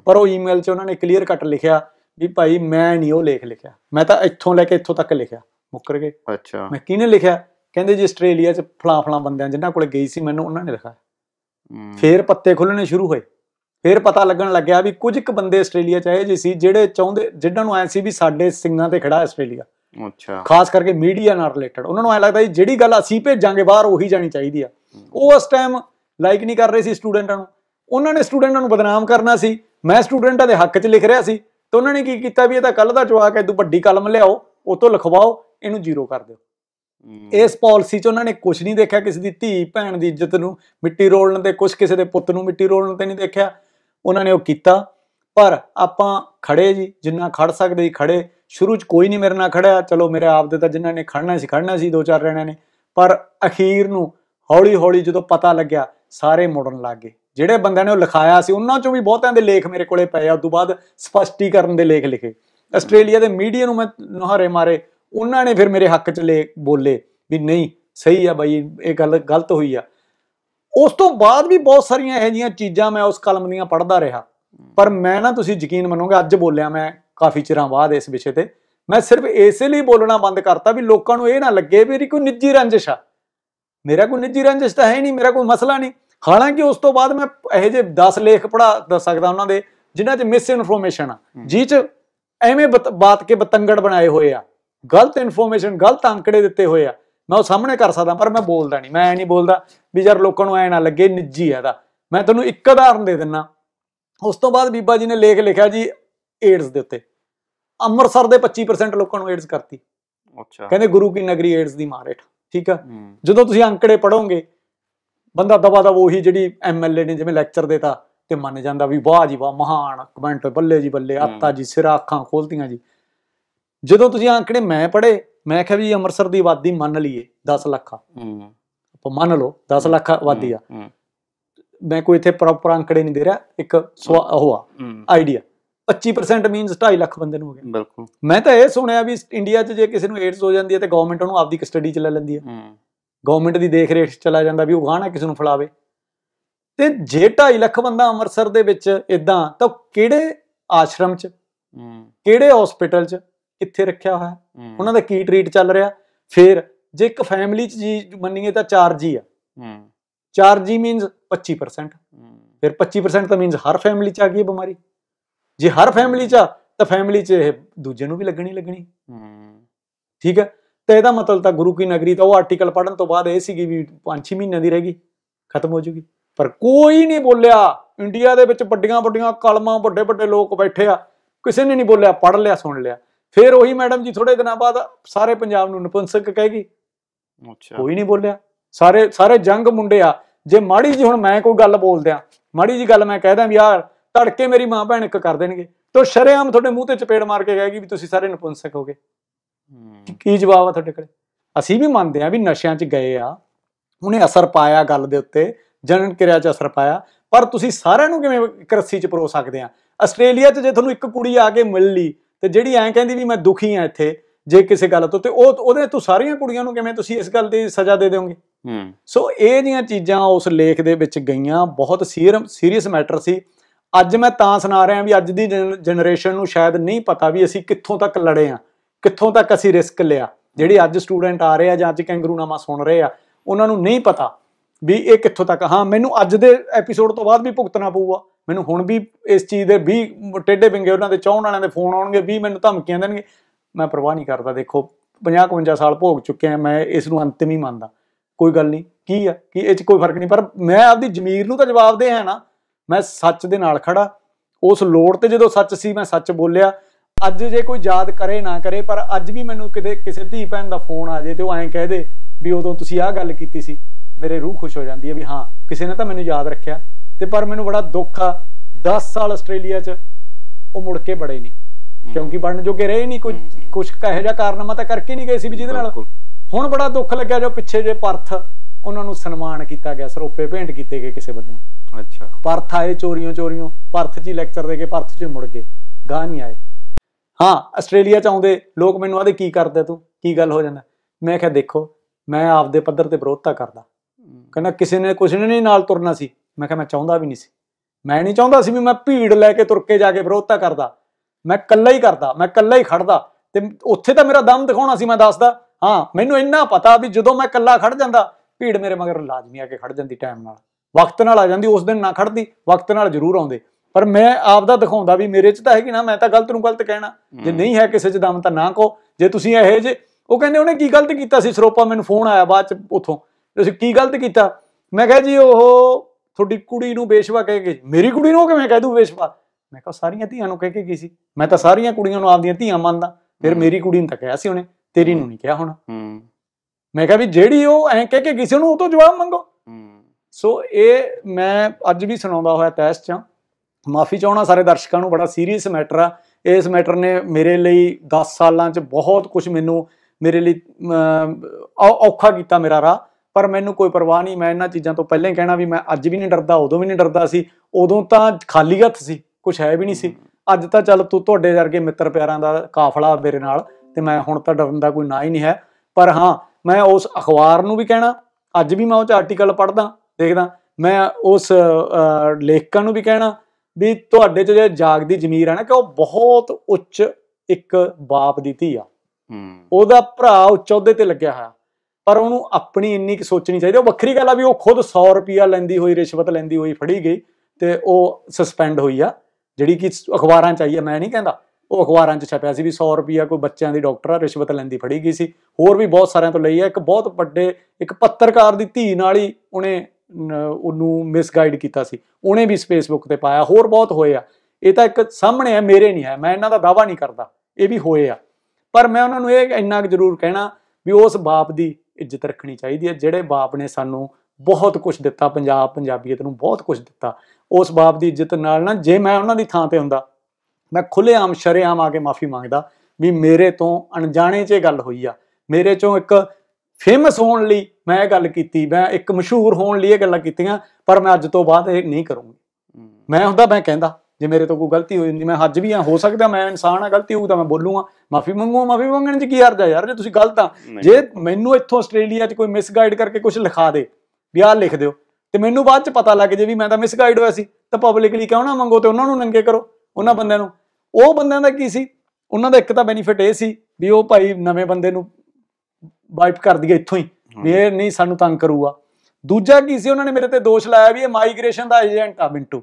ਪਰ ਉਹ ਈਮੇਲ 'ਚ ਉਹਨਾਂ ਨੇ ਕਲੀਅਰ ਕੱਟ ਲਿਖਿਆ ਵੀ ਭਾਈ ਮੈਂ ਨਹੀਂ ਉਹ ਲੇਖ ਲਿਖਿਆ ਮੈਂ ਤਾਂ ਇੱਥੋਂ ਲੈ ਕੇ ਇੱਥੋਂ ਤੱਕ ਲਿਖਿਆ ਮੁੱਕਰ ਗਏ ਅੱਛਾ ਮੈਂ ਕਿਹਨੇ ਲਿਖਿਆ ਕਹਿੰਦੇ ਜੀ ਆਸਟ੍ਰੇਲੀਆ 'ਚ ਫਲਾ ਫਲਾ ਬੰਦਿਆਂ ਜਿਨ੍ਹਾਂ ਕੋਲ ਗਈ ਸੀ ਮੈਨੂੰ ਉਹਨਾਂ ਨੇ ਲਿਖਾਇਆ ਫੇਰ ਪੱਤੇ ਖੁੱਲਣੇ ਸ਼ੁਰੂ ਹੋਏ ਫੇਰ ਪਤਾ ਲੱਗਣ ਲੱਗਿਆ ਵੀ ਕੁਝ ਇੱਕ ਬੰਦੇ ਆਸਟ੍ਰੇਲੀਆ ਚ ਆਏ ਜੀ ਸੀ ਜਿਹੜੇ ਚਾਹੁੰਦੇ ਜਿੱਡਾਂ ਨੂੰ ਆਇਆ ਸੀ ਵੀ ਸਾਡੇ ਸਿੰਘਾਂ ਤੇ ਖੜਾ ਆਸਟ੍ਰੇਲੀਆ ਅੱਛਾ ਖਾਸ ਕਰਕੇ ਮੀਡੀਆ ਨਾਲ ਰਿਲੇਟਡ ਉਹਨਾਂ ਨੂੰ ਐ ਲੱਗਦਾ ਜੀ ਜਿਹੜੀ ਗੱਲ ਅਸੀਂ ਭੇਜਾਂਗੇ ਬਾਹਰ ਉਹੀ ਜਾਣੀ ਚਾਹੀਦੀ ਆ ਉਹ ਉਸ ਟਾਈਮ ਲਾਈਕ ਨਹੀਂ ਕਰ ਰਹੇ ਸੀ ਸਟੂਡੈਂਟਾਂ ਨੂੰ ਉਹਨਾਂ ਨੇ ਸਟੂਡੈਂਟਾਂ ਨੂੰ ਬਦਨਾਮ ਕਰਨਾ ਸੀ ਮੈਂ ਸਟੂਡੈਂਟਾਂ ਦੇ ਹੱਕ 'ਚ ਲਿਖ ਰਿਹਾ ਸੀ ਤੇ ਉਹਨਾਂ ਨੇ ਕੀ ਕੀਤਾ ਵੀ ਇਹ ਤਾਂ ਕੱਲ ਦਾ ਜਵਾਕ ਐ ਤੂੰ ਵੱਡੀ ਕਲਮ ਲਿਆਓ ਉਹ ਤੋਂ ਲਿਖਵਾਓ ਇਹਨੂੰ ਜ਼ੀਰੋ ਕਰ ਦਿਓ ਇਸ ਪਾਲਿਸੀ 'ਚ ਉਹਨਾਂ ਨੇ ਕੁਝ ਨਹੀਂ ਦੇਖਿਆ ਕਿਸੇ ਦੀ ਧੀ ਭੈਣ ਦੀ ਇੱਜ਼ਤ ਨੂੰ ਮਿੱਟੀ ਰੋਲਣ ਤੇ ਕੁਝ ਕਿਸੇ ਦੇ ਪੁੱਤ ਨੂੰ ਮਿੱਟੀ ਰੋਲਣ ਤੇ ਨਹੀਂ ਦੇਖਿਆ ਉਹਨਾਂ ਨੇ ਉਹ ਕੀਤਾ ਪਰ ਆਪਾਂ ਖੜੇ ਜੀ ਜਿੰਨਾ ਖੜ ਸਕਦੇ ਸੀ ਖੜੇ ਸ਼ੁਰੂ ਚ ਕੋਈ ਨਹੀਂ ਮੇਰੇ ਨਾਲ ਖੜਿਆ ਚਲੋ ਮੇਰੇ ਆਪ ਦੇ ਤਾਂ ਜਿਨ੍ਹਾਂ ਨੇ ਖੜਨਾ ਸੀ ਖੜਨਾ ਸੀ ਦੋ ਚਾਰ ਰਹਿਣਾ ਨੇ ਪਰ ਅਖੀਰ ਨੂੰ ਹੌਲੀ ਹੌਲੀ ਜਦੋਂ ਪਤਾ ਲੱਗਿਆ ਸਾਰੇ ਮੁੜਨ ਲੱਗ ਗਏ ਜਿਹੜੇ ਬੰਦਿਆਂ ਨੇ ਉਹ ਲਿਖਾਇਆ ਸੀ ਉਹਨਾਂ ਚੋਂ ਵੀ ਬਹੁਤਿਆਂ ਦੇ ਲੇਖ ਮੇਰੇ ਕੋਲੇ ਪਏ ਆ ਉਸ ਤੋਂ ਬਾਅਦ ਸਪਸ਼ਟੀਕਰਨ ਦੇ ਲੇਖ ਲਿਖੇ ਆਸਟ੍ਰੇਲੀਆ ਦੇ ਮੀਡੀਆ ਨੂੰ ਮੈਂ ਨੁਹਾਰੇ ਮਾਰੇ ਉਹਨਾਂ ਨੇ ਫਿਰ ਮੇਰੇ ਹੱਕ 'ਚ ਲੇਖ ਬੋਲੇ ਵੀ ਨਹੀਂ ਸਹੀ ਆ ਬਾਈ ਇਹ ਗੱਲ ਗਲਤ ਹੋਈ ਆ ਉਸ ਤੋਂ ਬਾਅਦ ਵੀ ਬਹੁਤ ਸਾਰੀਆਂ ਇਹ ਜੀਆਂ ਚੀਜ਼ਾਂ ਮੈਂ ਉਸ ਕਲਮ ਦੀਆਂ ਪੜਦਾ ਰਿਹਾ ਪਰ ਮੈਂ ਨਾ ਤੁਸੀਂ ਯਕੀਨ ਮੰਨੋਗੇ ਅੱਜ ਬੋਲਿਆ ਮੈਂ ਕਾਫੀ ਚਿਰਾਂ ਬਾਅਦ ਇਸ ਵਿਸ਼ੇ ਤੇ ਮੈਂ ਸਿਰਫ ਇਸੇ ਲਈ ਬੋਲਣਾ ਬੰਦ ਕਰਤਾ ਵੀ ਲੋਕਾਂ ਨੂੰ ਇਹ ਨਾ ਲੱਗੇ ਵੀ ਇਹ ਕੋਈ ਨਿੱਜੀ ਰੰਜਿਸ਼ ਆ ਮੇਰਾ ਕੋਈ ਨਿੱਜੀ ਰੰਜਿਸ਼ ਤਾਂ ਹੈ ਨਹੀਂ ਮੇਰਾ ਕੋਈ ਮਸਲਾ ਨਹੀਂ ਹਾਲਾਂਕਿ ਉਸ ਤੋਂ ਬਾਅਦ ਮੈਂ ਇਹ ਜੇ 10 ਲੇਖ ਪੜਾ ਦੱਸ ਸਕਦਾ ਉਹਨਾਂ ਦੇ ਜਿਨ੍ਹਾਂ 'ਚ ਮਿਸ ਇਨਫੋਰਮੇਸ਼ਨ ਆ ਜੀ 'ਚ ਐਵੇਂ ਬਾਤ ਕੇ ਬਤੰਗੜ ਬਣਾਏ ਹੋਏ ਆ ਗਲਤ ਇਨਫੋਰਮੇਸ਼ਨ ਗਲਤ ਅੰਕੜੇ ਦਿੱਤੇ ਹੋਏ ਆ ਮੈਂ ਉਹ ਸਾਹਮਣੇ ਕਰ ਸਕਦਾ ਪਰ ਮੈਂ ਬੋਲਦਾ ਨਹੀਂ ਮੈਂ ਨਹੀਂ ਬੋਲਦਾ ਵੀ ਯਾਰ ਲੋਕਾਂ ਨੂੰ ਐ ਨਾ ਲੱਗੇ ਨਿੱਜੀ ਆ ਦਾ ਮੈਂ ਤੁਹਾਨੂੰ ਇੱਕ ਉਦਾਹਰਨ ਦੇ ਦਿੰਨਾ ਉਸ ਤੋਂ ਬਾਅਦ ਬੀਬਾ ਜੀ ਨੇ ਲੇਖ ਲਿਖਿਆ ਜੀ ਏਡਸ ਦੇ ਉੱਤੇ ਅੰਮ੍ਰਿਤਸਰ ਦੇ 25% ਲੋਕਾਂ ਨੂੰ ਏਡਸ ਕਰਤੀ ਅੱਛਾ ਕਹਿੰਦੇ ਗੁਰੂ ਕੀ ਨਗਰੀ ਏਡਸ ਦੀ ਮਾਰ ਠੀਕ ਆ ਜਦੋਂ ਤੁਸੀਂ ਅੰਕੜੇ ਪੜੋਗੇ ਬੰਦਾ ਦਬਾ ਦਬ ਉਹੀ ਜਿਹੜੀ ਐਮਐਲਏ ਨੇ ਜਿਵੇਂ ਲੈਕਚਰ ਦੇਤਾ ਤੇ ਮੰਨ ਜਾਂਦਾ ਵੀ ਵਾਹ ਜੀ ਵਾਹ ਮਹਾਨ ਕਮੈਂਟ ਬੱਲੇ ਜੀ ਬੱਲੇ ਆਤਾ ਜੀ ਸਿਰ ਅੱਖਾਂ ਖੋਲਤੀਆਂ ਜੀ ਜਦੋਂ ਤੁਸੀਂ ਅੰਕੜੇ ਮੈਂ ਪੜੇ ਮੈਂ ਕਿਹਾ ਵੀ ਅੰਮ੍ਰਿਤਸਰ ਦੀ ਆਬਾਦੀ ਮੰਨ ਲਈਏ 10 ਲੱਖਾ ਹੂੰ ਆਪਾਂ ਮੰਨ ਲਓ 10 ਲੱਖ ਆਬਾਦੀ ਆ ਮੈਂ ਕੋਈ ਇੱਥੇ ਪ੍ਰੋਪਰ ਅੰਕੜੇ ਨਹੀਂ ਦੇ ਰਿਹਾ ਇੱਕ ਉਹ ਆ ਆਈਡੀਆ 25% ਮੀਨਸ 2.5 ਲੱਖ ਬੰਦੇ ਨੂੰ ਹੋ ਗਿਆ ਬਿਲਕੁਲ ਮੈਂ ਤਾਂ ਇਹ ਸੁਣਿਆ ਵੀ ਇੰਡੀਆ 'ਚ ਜੇ ਕਿਸੇ ਨੂੰ ਏਡਸ ਹੋ ਜਾਂਦੀ ਹੈ ਤੇ ਗਵਰਨਮੈਂਟ ਉਹਨੂੰ ਆਪਦੀ ਕਸਟਡੀ 'ਚ ਲੈ ਲੈਂਦੀ ਹੈ ਗਵਰਨਮੈਂਟ ਦੀ ਦੇਖ ਰੇਖ ਚਲਾ ਜਾਂਦਾ ਵੀ ਉਹ ਗਾਣਾ ਕਿਸੇ ਨੂੰ ਫੜਾਵੇ ਤੇ ਜੇ 2.5 ਲੱਖ ਬੰਦਾ ਅੰਮ੍ਰਿਤਸਰ ਦੇ ਵਿੱਚ ਇਦਾਂ ਤਾਂ ਕਿਹੜੇ ਆਸ਼ਰਮ 'ਚ ਕਿਹੜੇ ਹਸਪੀਟਲ 'ਚ ਕਿੱਥੇ ਰੱਖਿਆ ਹੋਇਆ ਉਹਨਾਂ ਦਾ ਕੀ ਟ੍ਰੀਟ ਚੱਲ ਰਿਹਾ ਫਿਰ ਜੇ ਇੱਕ ਫੈਮਿਲੀ 'ਚ ਜੀ ਮੰਨੀਏ ਤਾਂ 4G ਆ ਹੂੰ 4G ਮੀਨਸ 25% ਫਿਰ 25% ਤਾਂ ਮੀਨਸ ਹਰ ਫੈਮਿਲੀ ਚ ਆ ਗਈ ਇਹ ਬਿਮਾਰੀ ਜੇ ਹਰ ਫੈਮਿਲੀ ਚ ਆ ਤਾਂ ਫੈਮਿਲੀ ਚ ਇਹ ਦੂਜੇ ਨੂੰ ਵੀ ਲੱਗਣੀ ਲੱਗਣੀ ਠੀਕ ਹੈ ਤੇ ਇਹਦਾ ਮਤਲਬ ਤਾਂ ਗੁਰੂ ਕੀ ਨਗਰੀ ਤਾਂ ਉਹ ਆਰਟੀਕਲ ਪੜਨ ਤੋਂ ਬਾਅਦ ਇਹ ਸੀਗੀ ਵੀ 5-6 ਮਹੀਨਿਆਂ ਦੀ ਰਹਿ ਗਈ ਖਤਮ ਹੋ ਜੂਗੀ ਪਰ ਕੋਈ ਨਹੀਂ ਬੋਲਿਆ ਇੰਡੀਆ ਦੇ ਵਿੱਚ ਵੱਡੀਆਂ ਵੱਡੀਆਂ ਕਲਮਾਂ ਵੱਡੇ ਵੱਡੇ ਲੋਕ ਬੈਠੇ ਆ ਕਿਸੇ ਨੇ ਨਹੀਂ ਬੋਲਿਆ ਪੜ ਲਿਆ ਸੁਣ ਲਿਆ ਫਿਰ ਉਹੀ ਮੈਡਮ ਜੀ ਥੋੜੇ ਦਿਨਾਂ ਬਾਅਦ ਸਾਰੇ ਪੰਜਾਬ ਨੂੰ ਨਪੁੰਸਕ ਕਹਿ ਗਈ ਅੱਛਾ ਕੋਈ ਨਹੀਂ ਬੋਲਿਆ ਸਾਰੇ ਸਾਰੇ ਜੰਗ ਮੁੰਡੇ ਆ ਜੇ ਮਾੜੀ ਜੀ ਹੁਣ ਮੈਂ ਕੋਈ ਗੱਲ ਬੋਲਦਿਆਂ ਮਾੜੀ ਜੀ ਗੱਲ ਮੈਂ ਕਹਦਾ ਵੀ ਯਾਰ ਟੜਕੇ ਮੇਰੀ ਮਾਂ ਭੈਣ ਇੱਕ ਕਰ ਦੇਣਗੇ ਤੋ ਸ਼ਰੇਆਮ ਤੁਹਾਡੇ ਮੂੰਹ ਤੇ ਚਪੇੜ ਮਾਰ ਕੇ ਕਹੇਗੀ ਵੀ ਤੁਸੀਂ ਸਾਰੇ ਨਪੁੰਸਕ ਹੋਗੇ ਕੀ ਜਵਾਬ ਆ ਤੁਹਾਡੇ ਕੋਲ ਅਸੀਂ ਵੀ ਮੰਨਦੇ ਆ ਵੀ ਨਸ਼ਿਆਂ 'ਚ ਗਏ ਆ ਉਹਨੇ ਅਸਰ ਪਾਇਆ ਗੱਲ ਦੇ ਉੱਤੇ ਜਨਨ ਕਿਰਿਆ 'ਚ ਅਸਰ ਪਾਇਆ ਪਰ ਤੁਸੀਂ ਸਾਰਿਆਂ ਨੂੰ ਕਿਵੇਂ ਇੱਕ ਰੱਸੀ 'ਚ ਪਰੋ ਸਕਦੇ ਆ ਆਸਟ੍ਰੇਲੀਆ 'ਚ ਜੇ ਤੁਹਾਨੂੰ ਇੱਕ ਕੁੜੀ ਆ ਕੇ ਮਿਲ ਲਈ ਤੇ ਜਿਹੜੀ ਐਂ ਕਹਿੰਦੀ ਵੀ ਮੈਂ ਦੁਖੀ ਆ ਇੱਥੇ ਜੇ ਕਿਸੇ ਗੱਲ ਤੋਂ ਤੇ ਉਹ ਉਹਦੇ ਤੋਂ ਸਾਰੀਆਂ ਕੁੜੀਆਂ ਨੂੰ ਕਿਵੇਂ ਤੁਸੀਂ ਇਸ ਗੱਲ ਦੀ ਸਜ਼ਾ ਦੇ ਦੇਵੋਗੇ ਸੋ ਇਹ ਜੀਆਂ ਚੀਜ਼ਾਂ ਉਸ ਲੇਖ ਦੇ ਵਿੱਚ ਗਈਆਂ ਬਹੁਤ ਸੀਰੀਅਸ ਮੈਟਰ ਸੀ ਅੱਜ ਮੈਂ ਤਾਂ ਸੁਣਾ ਰਿਹਾ ਵੀ ਅੱਜ ਦੀ ਜਨਰੇਸ਼ਨ ਨੂੰ ਸ਼ਾਇਦ ਨਹੀਂ ਪਤਾ ਵੀ ਅਸੀਂ ਕਿੱਥੋਂ ਤੱਕ ਲੜੇ ਆ ਕਿੱਥੋਂ ਤੱਕ ਅਸੀਂ ਰਿਸਕ ਲਿਆ ਜਿਹੜੇ ਅੱਜ ਸਟੂਡੈਂਟ ਆ ਰਹੇ ਆ ਜਾਂ ਅੱਜ ਕੈਂਗਰੂ ਨਾਮਾ ਸੁਣ ਰਹੇ ਆ ਉਹਨਾਂ ਨੂੰ ਨਹੀਂ ਪਤਾ ਵੀ ਇਹ ਕਿੱਥੋਂ ਤੱਕ ਹਾਂ ਮੈਨੂੰ ਅੱਜ ਦੇ ਐਪੀਸੋਡ ਤੋਂ ਬਾਅਦ ਵੀ ਭੁਗਤਣਾ ਪਊਗਾ ਮੈਨੂੰ ਹੁਣ ਵੀ ਇਸ ਚੀਜ਼ ਦੇ 20 ਟੇਡੇ ਵਿੰਗੇ ਉਹਨਾਂ ਦੇ ਚਾਹਣ ਵਾਲਿਆਂ ਦੇ ਫੋਨ ਆਉਣਗੇ 20 ਮੈਨੂੰ ਧਮਕੀਆਂ ਦੇਣਗੇ ਮੈਂ ਪਰਵਾਹ ਨਹੀਂ ਕਰਦਾ ਦੇਖੋ 50 55 ਸਾਲ ਭੋਗ ਚੁੱਕੇ ਆ ਮੈਂ ਇਸ ਨੂੰ ਅੰਤਿਮ ਹੀ ਮੰਨਦਾ ਕੋਈ ਗੱਲ ਨਹੀਂ ਕੀ ਆ ਕਿ ਇਹ 'ਚ ਕੋਈ ਫਰਕ ਨਹੀਂ ਪਰ ਮੈਂ ਆਪਦੀ ਜ਼ਮੀਰ ਨੂੰ ਤਾਂ ਜਵਾਬ ਦੇ ਹੈ ਨਾ ਮੈਂ ਸੱਚ ਦੇ ਨਾਲ ਖੜਾ ਉਸ ਲੋੜ ਤੇ ਜਦੋਂ ਸੱਚ ਸੀ ਮੈਂ ਸੱਚ ਬੋਲਿਆ ਅੱਜ ਜੇ ਕੋਈ ਯਾਦ ਕਰੇ ਨਾ ਕਰੇ ਪਰ ਅੱਜ ਵੀ ਮੈਨੂੰ ਕਿਤੇ ਕਿਸੇ ਧੀ ਭੈਣ ਦਾ ਫੋਨ ਆ ਜੇ ਤੇ ਉਹ ਐਂ ਕਹਿ ਦੇ ਵੀ ਉਦੋਂ ਤੁਸੀਂ ਆਹ ਗੱਲ ਕੀਤੀ ਸੀ ਮੇਰੇ ਰੂਹ ਖੁਸ਼ ਹੋ ਜਾਂਦੀ ਹੈ ਵੀ ਹਾਂ ਕਿਸੇ ਨੇ ਤਾਂ ਮੈਨੂੰ ਯਾਦ ਰੱਖਿਆ ਤੇ ਪਰ ਮੈਨੂੰ ਬੜਾ ਦੁੱਖ ਆ 10 ਸਾਲ ਆਸਟ੍ਰੇਲੀਆ 'ਚ ਉਹ ਮੁੜ ਕੇ ਬੜੇ ਨਹੀਂ ਕਿਉਂਕਿ ਬਣਨ ਜੋਗੇ ਰਹੇ ਨਹੀਂ ਕੋਈ ਕੁਝ ਕਹੇ ਜਾ ਕਾਰਨਾਮਾ ਤਾਂ ਕਰਕੇ ਨਹੀਂ ਗਏ ਸੀ ਵੀ ਜਿਹਦੇ ਨਾਲ ਹੁਣ ਬੜਾ ਦੁੱਖ ਲੱਗਿਆ ਜੋ ਪਿੱਛੇ ਜੇ ਪਰਥ ਉਹਨਾਂ ਨੂੰ ਸਨਮਾਨ ਕੀਤਾ ਗਿਆ ਸਰੋਪੇ ਭੇਂਟ ਕੀਤੇ ਗਏ ਕਿਸੇ ਬੰਦੇ ਨੂੰ ਅੱਛਾ ਪਰਥ ਆਏ ਚੋਰੀਆਂ ਚੋਰੀਆਂ ਪਰਥ ਜੀ ਲੈਕਚਰ ਦੇ ਕੇ ਪਰਥ ਚ ਮੁੜ ਗਏ ਗਾਹ ਨਹੀਂ ਆਏ ਹਾਂ ਆਸਟ੍ਰੇਲੀਆ ਚ ਆਉਂਦੇ ਲੋਕ ਮੈਨੂੰ ਆਦੇ ਕੀ ਕਰਦਾ ਤੂੰ ਕੀ ਗੱਲ ਹੋ ਜਾਂਦਾ ਮੈਂ ਕਿਹਾ ਦੇਖੋ ਮੈਂ ਆਪਦੇ ਪੱਧਰ ਤੇ ਵਿਰੋਧਤਾ ਕਰਦਾ ਕਹਿੰਦਾ ਕਿਸੇ ਨੇ ਕੁਝ ਨਹੀਂ ਨਾਲ ਤੁਰਨਾ ਸੀ ਮੈਂ ਕਿਹਾ ਮੈਂ ਚਾਹੁੰਦਾ ਵੀ ਨਹੀਂ ਸੀ ਮੈਂ ਨਹੀਂ ਚਾਹੁੰਦਾ ਸੀ ਵੀ ਮੈਂ ਭੀੜ ਲੈ ਕੇ ਤੁਰ ਕੇ ਜਾ ਕੇ ਵਿਰੋਧਤਾ ਕਰਦਾ ਮੈਂ ਇਕੱਲਾ ਹੀ ਕਰਦਾ ਮੈਂ ਇਕੱਲਾ ਹੀ ਖੜਦਾ ਤੇ ਉੱਥੇ ਤਾਂ ਮੇਰਾ ਦਮ ਦਿਖਾਉਣਾ ਸੀ ਮੈਂ ਦੱਸਦਾ ਹਾਂ ਮੈਨੂੰ ਇੰਨਾ ਪਤਾ ਵੀ ਜਦੋਂ ਮੈਂ ਇਕੱਲਾ ਖੜ ਜਾਂਦਾ ਭੀੜ ਮੇਰੇ ਮਗਰ ਲਾਜ਼ਮੀ ਆ ਕੇ ਖੜ ਜਾਂਦੀ ਟਾਈਮ ਨਾਲ ਵਕਤ ਨਾਲ ਆ ਜਾਂਦੀ ਉਸ ਦਿਨ ਨਾ ਖੜਦੀ ਵਕਤ ਨਾਲ ਜ਼ਰੂਰ ਆਉਂਦੇ ਪਰ ਮੈਂ ਆਪ ਦਾ ਦਿਖਾਉਂਦਾ ਵੀ ਮੇਰੇ 'ਚ ਤਾਂ ਹੈਗੀ ਨਾ ਮੈਂ ਤਾਂ ਗਲਤ ਨੂੰ ਗਲਤ ਕਹਿਣਾ ਜੇ ਨਹੀਂ ਹੈ ਕਿਸੇ 'ਚ ਦਮ ਤਾਂ ਨਾ ਕਹੋ ਜੇ ਤੁਸੀਂ ਇਹ ਜੇ ਉਹ ਕਹਿੰਦੇ ਉਹਨੇ ਕੀ ਗਲਤ ਕੀਤਾ ਸੀ ਸਰੋਪਾ ਮੈਨੂੰ ਫੋਨ ਆਇਆ ਬਾਅਦ 'ਚ ਉਥੋਂ ਤੁਸੀਂ ਕੀ ਗਲਤ ਕੀਤਾ ਮੈਂ ਕਿਹਾ ਜੀ ਉਹ ਤੁਹਾਡੀ ਕੁੜੀ ਨੂੰ ਬੇਸ਼ਵਾ ਕਹਿ ਕੇ ਮੇਰੀ ਕੁੜੀ ਨੂੰ ਕਿਵੇਂ ਕਹਿ ਦੂ ਬੇਸ਼ਵਾ ਮੈਂ ਕਿਹਾ ਸਾਰੀਆਂ ਧੀਆਂ ਨੂੰ ਕਹਿ ਕੇ ਕੀ ਸੀ ਮੈਂ ਤਾਂ ਸਾਰੀਆਂ ਕੁੜੀਆਂ ਨੂੰ ਆਪਦੀਆਂ ਧੀਆਂ ਮੰਨਦਾ ਫਿਰ ਮੇਰੀ ਕੁੜੀ ਨੂੰ ਤਾਂ ਕਹਿਆ ਸੀ ਉਹਨੇ ਤੇਰੀ ਨੂੰ ਨਹੀਂ ਕਿਹਾ ਹੁਣ ਮੈਂ ਕਿਹਾ ਵੀ ਜਿਹੜੀ ਉਹ ਐ ਕਹਿ ਕੇ ਕਿਸੇ ਨੂੰ ਉਹ ਤੋਂ ਜਵਾਬ ਮੰਗੋ ਸੋ ਇਹ ਮੈਂ ਅੱਜ ਵੀ ਸੁਣਾਉਂਦਾ ਹੋਇਆ ਤੈਸ ਚ ਮਾਫੀ ਚਾਹਣਾ ਸਾਰੇ ਦਰਸ਼ਕਾਂ ਨੂੰ ਬੜਾ ਸੀਰੀਅਸ ਮੈਟਰ ਆ ਇਸ ਮੈਟਰ ਨੇ ਮੇਰੇ ਲਈ 10 ਸਾਲਾਂ ਚ ਬਹੁਤ ਕੁਝ ਮੈਨੂੰ ਮੇਰੇ ਲਈ ਔਖਾ ਕੀਤਾ ਮੇਰਾ ਰਾਹ ਪਰ ਮੈਨੂੰ ਕੋਈ ਪਰਵਾਹ ਨਹੀਂ ਮੈਂ ਇਹਨਾਂ ਚੀਜ਼ਾਂ ਤੋਂ ਪਹਿਲਾਂ ਹੀ ਕਹਿਣਾ ਵੀ ਮੈਂ ਅੱਜ ਵੀ ਨਹੀਂ ਡਰਦਾ ਉਦੋਂ ਵੀ ਨਹੀਂ ਡਰਦਾ ਸੀ ਉਦੋਂ ਤਾਂ ਖਾਲੀ ਹੱਥ ਸੀ ਕੁਝ ਹੈ ਵੀ ਨਹੀਂ ਸੀ ਅੱਜ ਤਾਂ ਚੱਲ ਤੂੰ ਤੁਹਾਡੇ ਵਰਗੇ ਮਿੱਤਰ ਪਿਆਰਾਂ ਦਾ ਕਾਫਲਾ ਮੇਰੇ ਨਾਲ ਤੇ ਮੈਂ ਹੁਣ ਤਾਂ ਡਰਨ ਦਾ ਕੋਈ ਨਾ ਹੀ ਨਹੀਂ ਹੈ ਪਰ ਹਾਂ ਮੈਂ ਉਸ ਅਖਬਾਰ ਨੂੰ ਵੀ ਕਹਿਣਾ ਅੱਜ ਵੀ ਮੈਂ ਉਹ ਚ ਆਰਟੀਕਲ ਪੜ੍ਹਦਾ ਦੇਖਦਾ ਮੈਂ ਉਸ ਲੇਖਕਾਂ ਨੂੰ ਵੀ ਕਹਿਣਾ ਵੀ ਤੁਹਾਡੇ ਚ ਜੇ ਜਾਗਦੀ ਜ਼ਮੀਰ ਹੈ ਨਾ ਕਿ ਉਹ ਬਹੁਤ ਉੱਚ ਇੱਕ ਬਾਪ ਦੀ ਧੀ ਆ ਉਹਦਾ ਭਰਾ ਉੱਚ ਚੌਧੇ ਤੇ ਲੱਗਿਆ ਹੋਇਆ ਪਰ ਉਹਨੂੰ ਆਪਣੀ ਇੰਨੀ ਕਿ ਸੋਚਣੀ ਚਾਹੀਦੀ ਉਹ ਵੱਖਰੀ ਗੱਲ ਆ ਵੀ ਉਹ ਖੁਦ 100 ਰੁਪਿਆ ਲੈਂਦੀ ਹੋਈ ਰਿਸ਼ਵਤ ਲੈਂਦੀ ਹੋਈ ਫੜੀ ਗਈ ਤੇ ਉਹ ਸਸਪੈਂਡ ਹੋਈ ਆ ਜਿਹੜੀ ਕਿ ਅਖਬਾਰਾਂ ਚ ਆਈ ਆ ਮੈਂ ਨਹੀਂ ਕਹਿੰਦਾ ਉਹ ਅਖਬਾਰਾਂ 'ਚ ਛਪਿਆ ਸੀ ਵੀ 100 ਰੁਪਿਆ ਕੋਈ ਬੱਚਿਆਂ ਦੀ ਡਾਕਟਰ ਆ ਰਿਸ਼ਵਤ ਲੈਂਦੀ ਫੜੀ ਗਈ ਸੀ ਹੋਰ ਵੀ ਬਹੁਤ ਸਾਰਿਆਂ ਤੋਂ ਲਈ ਹੈ ਇੱਕ ਬਹੁਤ ਵੱਡੇ ਇੱਕ ਪੱਤਰਕਾਰ ਦੀ ਧੀ ਨਾਲ ਹੀ ਉਹਨੇ ਉਹਨੂੰ ਮਿਸਗਾਈਡ ਕੀਤਾ ਸੀ ਉਹਨੇ ਵੀ ਫੇਸਬੁੱਕ ਤੇ ਪਾਇਆ ਹੋਰ ਬਹੁਤ ਹੋਏ ਆ ਇਹ ਤਾਂ ਇੱਕ ਸਾਹਮਣੇ ਆ ਮੇਰੇ ਨਹੀਂ ਹੈ ਮੈਂ ਇਹਨਾਂ ਦਾ ਦਾਵਾ ਨਹੀਂ ਕਰਦਾ ਇਹ ਵੀ ਹੋਏ ਆ ਪਰ ਮੈਂ ਉਹਨਾਂ ਨੂੰ ਇਹ ਇੰਨਾ ਜ਼ਰੂਰ ਕਹਿਣਾ ਵੀ ਉਸ ਬਾਪ ਦੀ ਇੱਜ਼ਤ ਰੱਖਣੀ ਚਾਹੀਦੀ ਹੈ ਜਿਹੜੇ ਬਾਪ ਨੇ ਸਾਨੂੰ ਬਹੁਤ ਕੁਝ ਦਿੱਤਾ ਪੰਜਾਬ ਪੰਜਾਬੀਅਤ ਨੂੰ ਬਹੁਤ ਕੁਝ ਦਿੱਤਾ ਉਸ ਬਾਪ ਦੀ ਇੱਜ਼ਤ ਨਾਲ ਨਾ ਜੇ ਮੈਂ ਉਹਨਾਂ ਦੀ ਥਾਂ ਤੇ ਹੁੰਦਾ ਮੈਂ ਖੁੱਲੇਆਮ ਆਮ ਆ ਕੇ ਮਾਫੀ ਮੰਗਦਾ ਵੀ ਮੇਰੇ ਤੋਂ ਅਣਜਾਣੇ 'ਚ ਗੱਲ ਹੋਈ ਆ ਮੇਰੇ 'ਚੋਂ ਇੱਕ ਫੇਮਸ ਹੋਣ ਲਈ ਮੈਂ ਇਹ ਗੱਲ ਕੀਤੀ ਮੈਂ ਇੱਕ ਮਸ਼ਹੂਰ ਹੋਣ ਲਈ ਇਹ ਗੱਲਾਂ ਕੀਤੀਆਂ ਪਰ ਮੈਂ ਅੱਜ ਤੋਂ ਬਾਅਦ ਇਹ ਨਹੀਂ ਕਰੂੰਗਾ ਮੈਂ ਹੁੰਦਾ ਮੈਂ ਕਹਿੰਦਾ ਜੇ ਮੇਰੇ ਤੋਂ ਕੋਈ ਗਲਤੀ ਹੋ ਜਾਂਦੀ ਮੈਂ ਅੱਜ ਵੀ ਆ ਹੋ ਸਕਦਾ ਮੈਂ ਇਨਸਾਨ ਆ ਗਲਤੀ ਹੋਊ ਤਾਂ ਮੈਂ ਬੋਲੂਗਾ ਮਾਫੀ ਮੰਗੂਗਾ ਮਾਫੀ ਮੰਗਣ 'ਚ ਕੀ ਹਰਜ ਆ ਯਾਰ ਜੇ ਤੁਸੀਂ ਗਲਤ ਆ ਜੇ ਮੈਨੂੰ ਇੱਥੋਂ ਆਸਟ੍ਰੇਲੀਆ 'ਚ ਕੋਈ ਮਿਸਗਾਈਡ ਕਰਕੇ ਕੁਝ ਲਿਖਾ ਦੇ ਵੀ ਆ ਲਿਖ ਦਿਓ ਤੇ ਮੈਨੂੰ ਬਾਅਦ 'ਚ ਪਤਾ ਲੱਗ ਜੇ ਵੀ ਮੈਂ ਤਾਂ ਮਿਸਗਾਈਡ ਹੋਇਆ ਸੀ ਤਾਂ ਪਬਲਿਕਲੀ ਕਿਉਂ ਨਾ ਮੰਗੋ ਤੇ ਉਹਨਾਂ ਨੂੰ ਨੰਗੇ ਕਰੋ ਉਹਨਾਂ ਬੰਦਿਆਂ ਨੂੰ ਉਹ ਬੰਦਿਆਂ ਦਾ ਕੀ ਸੀ ਉਹਨਾਂ ਦਾ ਇੱਕ ਤਾਂ ਬੈਨੀਫਿਟ ਇਹ ਸੀ ਵੀ ਉਹ ਭਾਈ ਨਵੇਂ ਬੰਦੇ ਨੂੰ ਵਾਈਪ ਕਰ ਦਈਏ ਇੱਥੋਂ ਹੀ ਵੀ ਇਹ ਨਹੀਂ ਸਾਨੂੰ ਤੰਗ ਕਰੂਗਾ ਦੂਜਾ ਕੀ ਸੀ ਉਹਨਾਂ ਨੇ ਮੇਰੇ ਤੇ ਦੋਸ਼ ਲਾਇਆ ਵੀ ਇਹ ਮਾਈਗ੍ਰੇਸ਼ਨ ਦਾ ਏਜੰਟ ਆ ਬਿੰਟੂ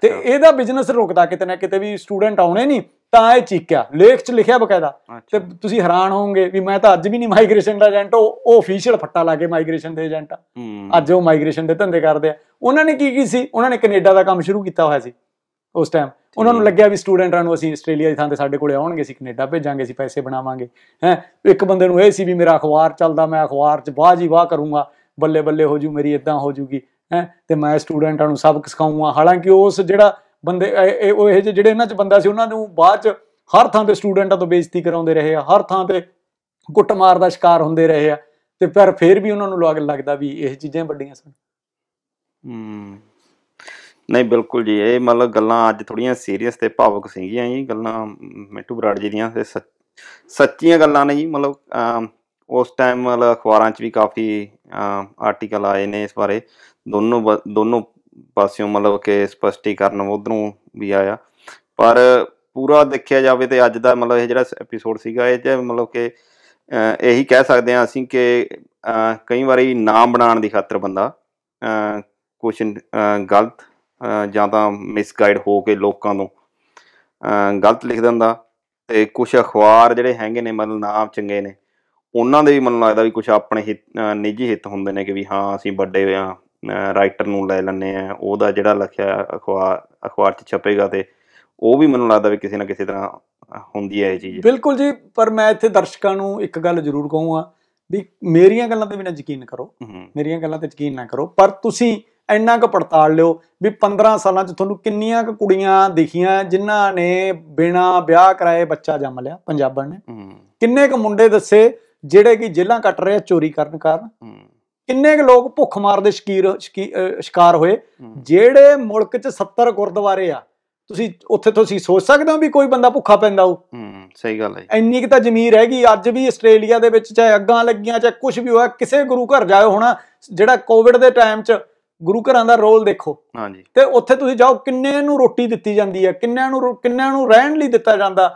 ਤੇ ਇਹਦਾ ਬਿਜ਼ਨਸ ਰੁਕਦਾ ਕਿਤੇ ਨਾ ਕਿਤੇ ਵੀ ਸਟੂਡੈਂਟ ਆਉਣੇ ਨਹੀਂ ਤਾਂ ਇਹ ਚੀਕਿਆ ਲੇਖ 'ਚ ਲਿਖਿਆ ਬਕਾਇਦਾ ਤੇ ਤੁਸੀਂ ਹੈਰਾਨ ਹੋਵੋਗੇ ਵੀ ਮੈਂ ਤਾਂ ਅੱਜ ਵੀ ਨਹੀਂ ਮਾਈਗ੍ਰੇਸ਼ਨ ਦਾ ਏਜੰਟ ਉਹ ਅਫੀਸ਼ੀਅਲ ਫੱਟਾ ਲਾ ਕੇ ਮਾਈਗ੍ਰੇਸ਼ਨ ਦੇ ਏਜੰਟ ਆ ਅੱਜ ਉਹ ਮਾਈਗ੍ਰੇਸ਼ਨ ਦੇ ਧੰਦੇ ਕਰਦੇ ਆ ਉਹਨਾਂ ਨੇ ਕੀ ਕੀ ਸੀ ਉਹਨਾਂ ਨੇ ਕੈਨੇਡਾ ਦਾ ਕੰਮ ਸ਼ੁਰੂ ਕੀਤਾ ਹੋਇਆ ਸੀ ਉਸ ਟਾਈਮ ਉਹਨਾਂ ਨੂੰ ਲੱਗਿਆ ਵੀ ਸਟੂਡੈਂਟਾਂ ਨੂੰ ਅਸੀਂ ਆਸਟ੍ਰੇਲੀਆ ਦੀ ਥਾਂ ਤੇ ਸਾਡੇ ਕੋਲੇ ਆਉਣਗੇ ਅਸੀਂ ਕੈਨੇਡਾ ਭੇਜਾਂਗੇ ਅਸੀਂ ਪੈਸੇ ਬਣਾਵਾਂਗੇ ਹੈ ਇੱਕ ਬੰਦੇ ਨੂੰ ਇਹ ਸੀ ਵੀ ਮੇਰਾ ਅਖਬਾਰ ਚੱਲਦਾ ਮੈਂ ਅਖਬਾਰ 'ਚ ਵਾਹ ਜੀ ਵਾਹ ਕਰੂੰਗਾ ਬੱਲੇ ਬੱਲੇ ਹੋ ਜੂ ਮੇਰੀ ਇਦਾਂ ਹੋ ਜੂਗੀ ਹੈ ਤੇ ਮੈਂ ਸਟੂਡੈਂਟਾਂ ਨੂੰ ਸਬਕ ਸਿਖਾਉਂਗਾ ਹਾਲਾਂਕਿ ਉਸ ਜਿਹੜਾ ਬੰਦੇ ਉਹ ਇਹ ਜਿਹੜੇ ਇਹਨਾਂ 'ਚ ਬੰਦਾ ਸੀ ਉਹਨਾਂ ਨੂੰ ਬਾਅਦ 'ਚ ਹਰ ਥਾਂ ਤੇ ਸਟੂਡੈਂਟਾਂ ਤੋਂ ਬੇਇੱਜ਼ਤੀ ਕਰਾਉਂਦੇ ਰਹੇ ਆ ਹਰ ਥਾਂ ਤੇ ਕੁੱਟਮਾਰ ਦਾ ਸ਼ਿਕਾਰ ਹੁੰਦੇ ਰਹੇ ਆ ਤੇ ਪਰ ਫਿਰ ਵੀ ਉਹਨਾਂ ਨੂੰ ਲੱਗਦਾ ਵੀ ਇਹ ਚੀਜ਼ਾਂ ਵੱਡੀਆਂ ਸਨ ਹੂੰ ਨਹੀਂ ਬਿਲਕੁਲ ਜੀ ਇਹ ਮਤਲਬ ਗੱਲਾਂ ਅੱਜ ਥੋੜੀਆਂ ਸੀਰੀਅਸ ਤੇ ਭਾਵਕ ਸੀਗੀਆਂ ਜੀ ਗੱਲਾਂ ਮਿੱਟੂ ਬਰਾੜ ਜੀ ਦੀਆਂ ਤੇ ਸੱਚੀਆਂ ਗੱਲਾਂ ਨੇ ਜੀ ਮਤਲਬ ਉਸ ਟਾਈਮ ਮਤਲਬ ਅਖਬਾਰਾਂ 'ਚ ਵੀ ਕਾਫੀ ਆਰਟੀਕਲ ਆਏ ਨੇ ਇਸ ਬਾਰੇ ਦੋਨੋਂ ਦੋਨੋਂ ਪਾਸਿਓਂ ਮਤਲਬ ਕਿ ਸਪਸ਼ਟੀਕਰਨ ਉਧਰੋਂ ਵੀ ਆਇਆ ਪਰ ਪੂਰਾ ਦੇਖਿਆ ਜਾਵੇ ਤੇ ਅੱਜ ਦਾ ਮਤਲਬ ਇਹ ਜਿਹੜਾ ਐਪੀਸੋਡ ਸੀਗਾ ਇਹ ਤੇ ਮਤਲਬ ਕਿ ਇਹੀ ਕਹਿ ਸਕਦੇ ਹਾਂ ਅਸੀਂ ਕਿ ਕਈ ਵਾਰੀ ਨਾਮ ਬਣਾਉਣ ਦੀ ਖਾਤਰ ਬੰਦਾ ਕੁਝ ਗਲਤ ਜਾਂ ਤਾਂ ਮਿਸਗਾਈਡ ਹੋ ਕੇ ਲੋਕਾਂ ਨੂੰ ਗਲਤ ਲਿਖ ਦਿੰਦਾ ਤੇ ਕੁਝ ਅਖਬਾਰ ਜਿਹੜੇ ਹੈਗੇ ਨੇ ਮਤਲਬ ਨਾਮ ਚੰਗੇ ਨੇ ਉਹਨਾਂ ਦੇ ਵੀ ਮੈਨੂੰ ਲੱਗਦਾ ਵੀ ਕੁਝ ਆਪਣੇ ਨਿੱਜੀ ਹਿੱਤ ਹੁੰਦੇ ਨੇ ਕਿ ਵੀ ਹਾਂ ਅਸੀਂ ਵੱਡੇ ਰਾਈਟਰ ਨੂੰ ਲੈ ਲੈਣੇ ਆ ਉਹਦਾ ਜਿਹੜਾ ਲਖਿਆ ਅਖਬਾਰ ਅਖਬਾਰ 'ਚ ਛਪੇਗਾ ਤੇ ਉਹ ਵੀ ਮੈਨੂੰ ਲੱਗਦਾ ਵੀ ਕਿਸੇ ਨਾ ਕਿਸੇ ਤਰ੍ਹਾਂ ਹੁੰਦੀ ਹੈ ਇਹ ਚੀਜ਼ ਬਿਲਕੁਲ ਜੀ ਪਰ ਮੈਂ ਇੱਥੇ ਦਰਸ਼ਕਾਂ ਨੂੰ ਇੱਕ ਗੱਲ ਜ਼ਰੂਰ ਕਹੂੰਗਾ ਵੀ ਮੇਰੀਆਂ ਗੱਲਾਂ ਤੇ ਵੀ ਨਾ ਯਕੀਨ ਕਰੋ ਮੇਰੀਆਂ ਗੱਲਾਂ ਤੇ ਯਕੀਨ ਨਾ ਕਰੋ ਪਰ ਤੁਸੀਂ ਇੰਨਾ ਕੁ ਪੜਤਾਲ ਲਿਓ ਵੀ 15 ਸਾਲਾਂ 'ਚ ਤੁਹਾਨੂੰ ਕਿੰਨੀਆਂ ਕੁ ਕੁੜੀਆਂ ਦਿਖੀਆਂ ਜਿਨ੍ਹਾਂ ਨੇ ਬਿਨਾ ਵਿਆਹ ਕਰਾਏ ਬੱਚਾ ਜੰਮ ਲਿਆ ਪੰਜਾਬਾਂ ਨੇ ਕਿੰਨੇ ਕੁ ਮੁੰਡੇ ਦੱਸੇ ਜਿਹੜੇ ਕਿ ਜੇਲਾਂ ਕੱਟ ਰਹੇ ਚੋਰੀ ਕਰਨ ਕਾਰਨ ਕਿੰਨੇ ਕੁ ਲੋਕ ਭੁੱਖ ਮਾਰ ਦੇ ਸ਼ਕੀਰ ਸ਼ਿਕਾਰ ਹੋਏ ਜਿਹੜੇ ਮੁਲਕ 'ਚ 70 ਗੁਰਦੁਆਰੇ ਆ ਤੁਸੀਂ ਉੱਥੇ ਤੁਸੀਂ ਸੋਚ ਸਕਦੇ ਹੋ ਵੀ ਕੋਈ ਬੰਦਾ ਭੁੱਖਾ ਪੈਂਦਾ ਹੋ ਹੂੰ ਸਹੀ ਗੱਲ ਹੈ ਇੰਨੀ ਕਿ ਤਾਂ ਜ਼ਮੀਰ ਹੈਗੀ ਅੱਜ ਵੀ ਆਸਟ੍ਰੇਲੀਆ ਦੇ ਵਿੱਚ ਚਾਹੇ ਅੱਗਾਂ ਲੱਗੀਆਂ ਚਾਹੇ ਕੁਝ ਵੀ ਹੋਇਆ ਕਿਸੇ ਗੁਰੂ ਘਰ ਜਾਇਓ ਹੋਣਾ ਜਿਹੜਾ ਕੋਵਿਡ ਦੇ ਟਾਈਮ 'ਚ ਗੁਰੂ ਘਰਾਂ ਦਾ ਰੋਲ ਦੇਖੋ ਹਾਂਜੀ ਤੇ ਉੱਥੇ ਤੁਸੀਂ ਜਾਓ ਕਿੰਨੇ ਨੂੰ ਰੋਟੀ ਦਿੱਤੀ ਜਾਂਦੀ ਹੈ ਕਿੰਨਿਆਂ ਨੂੰ ਕਿੰਨਿਆਂ ਨੂੰ ਰਹਿਣ ਲਈ ਦਿੱਤਾ ਜਾਂਦਾ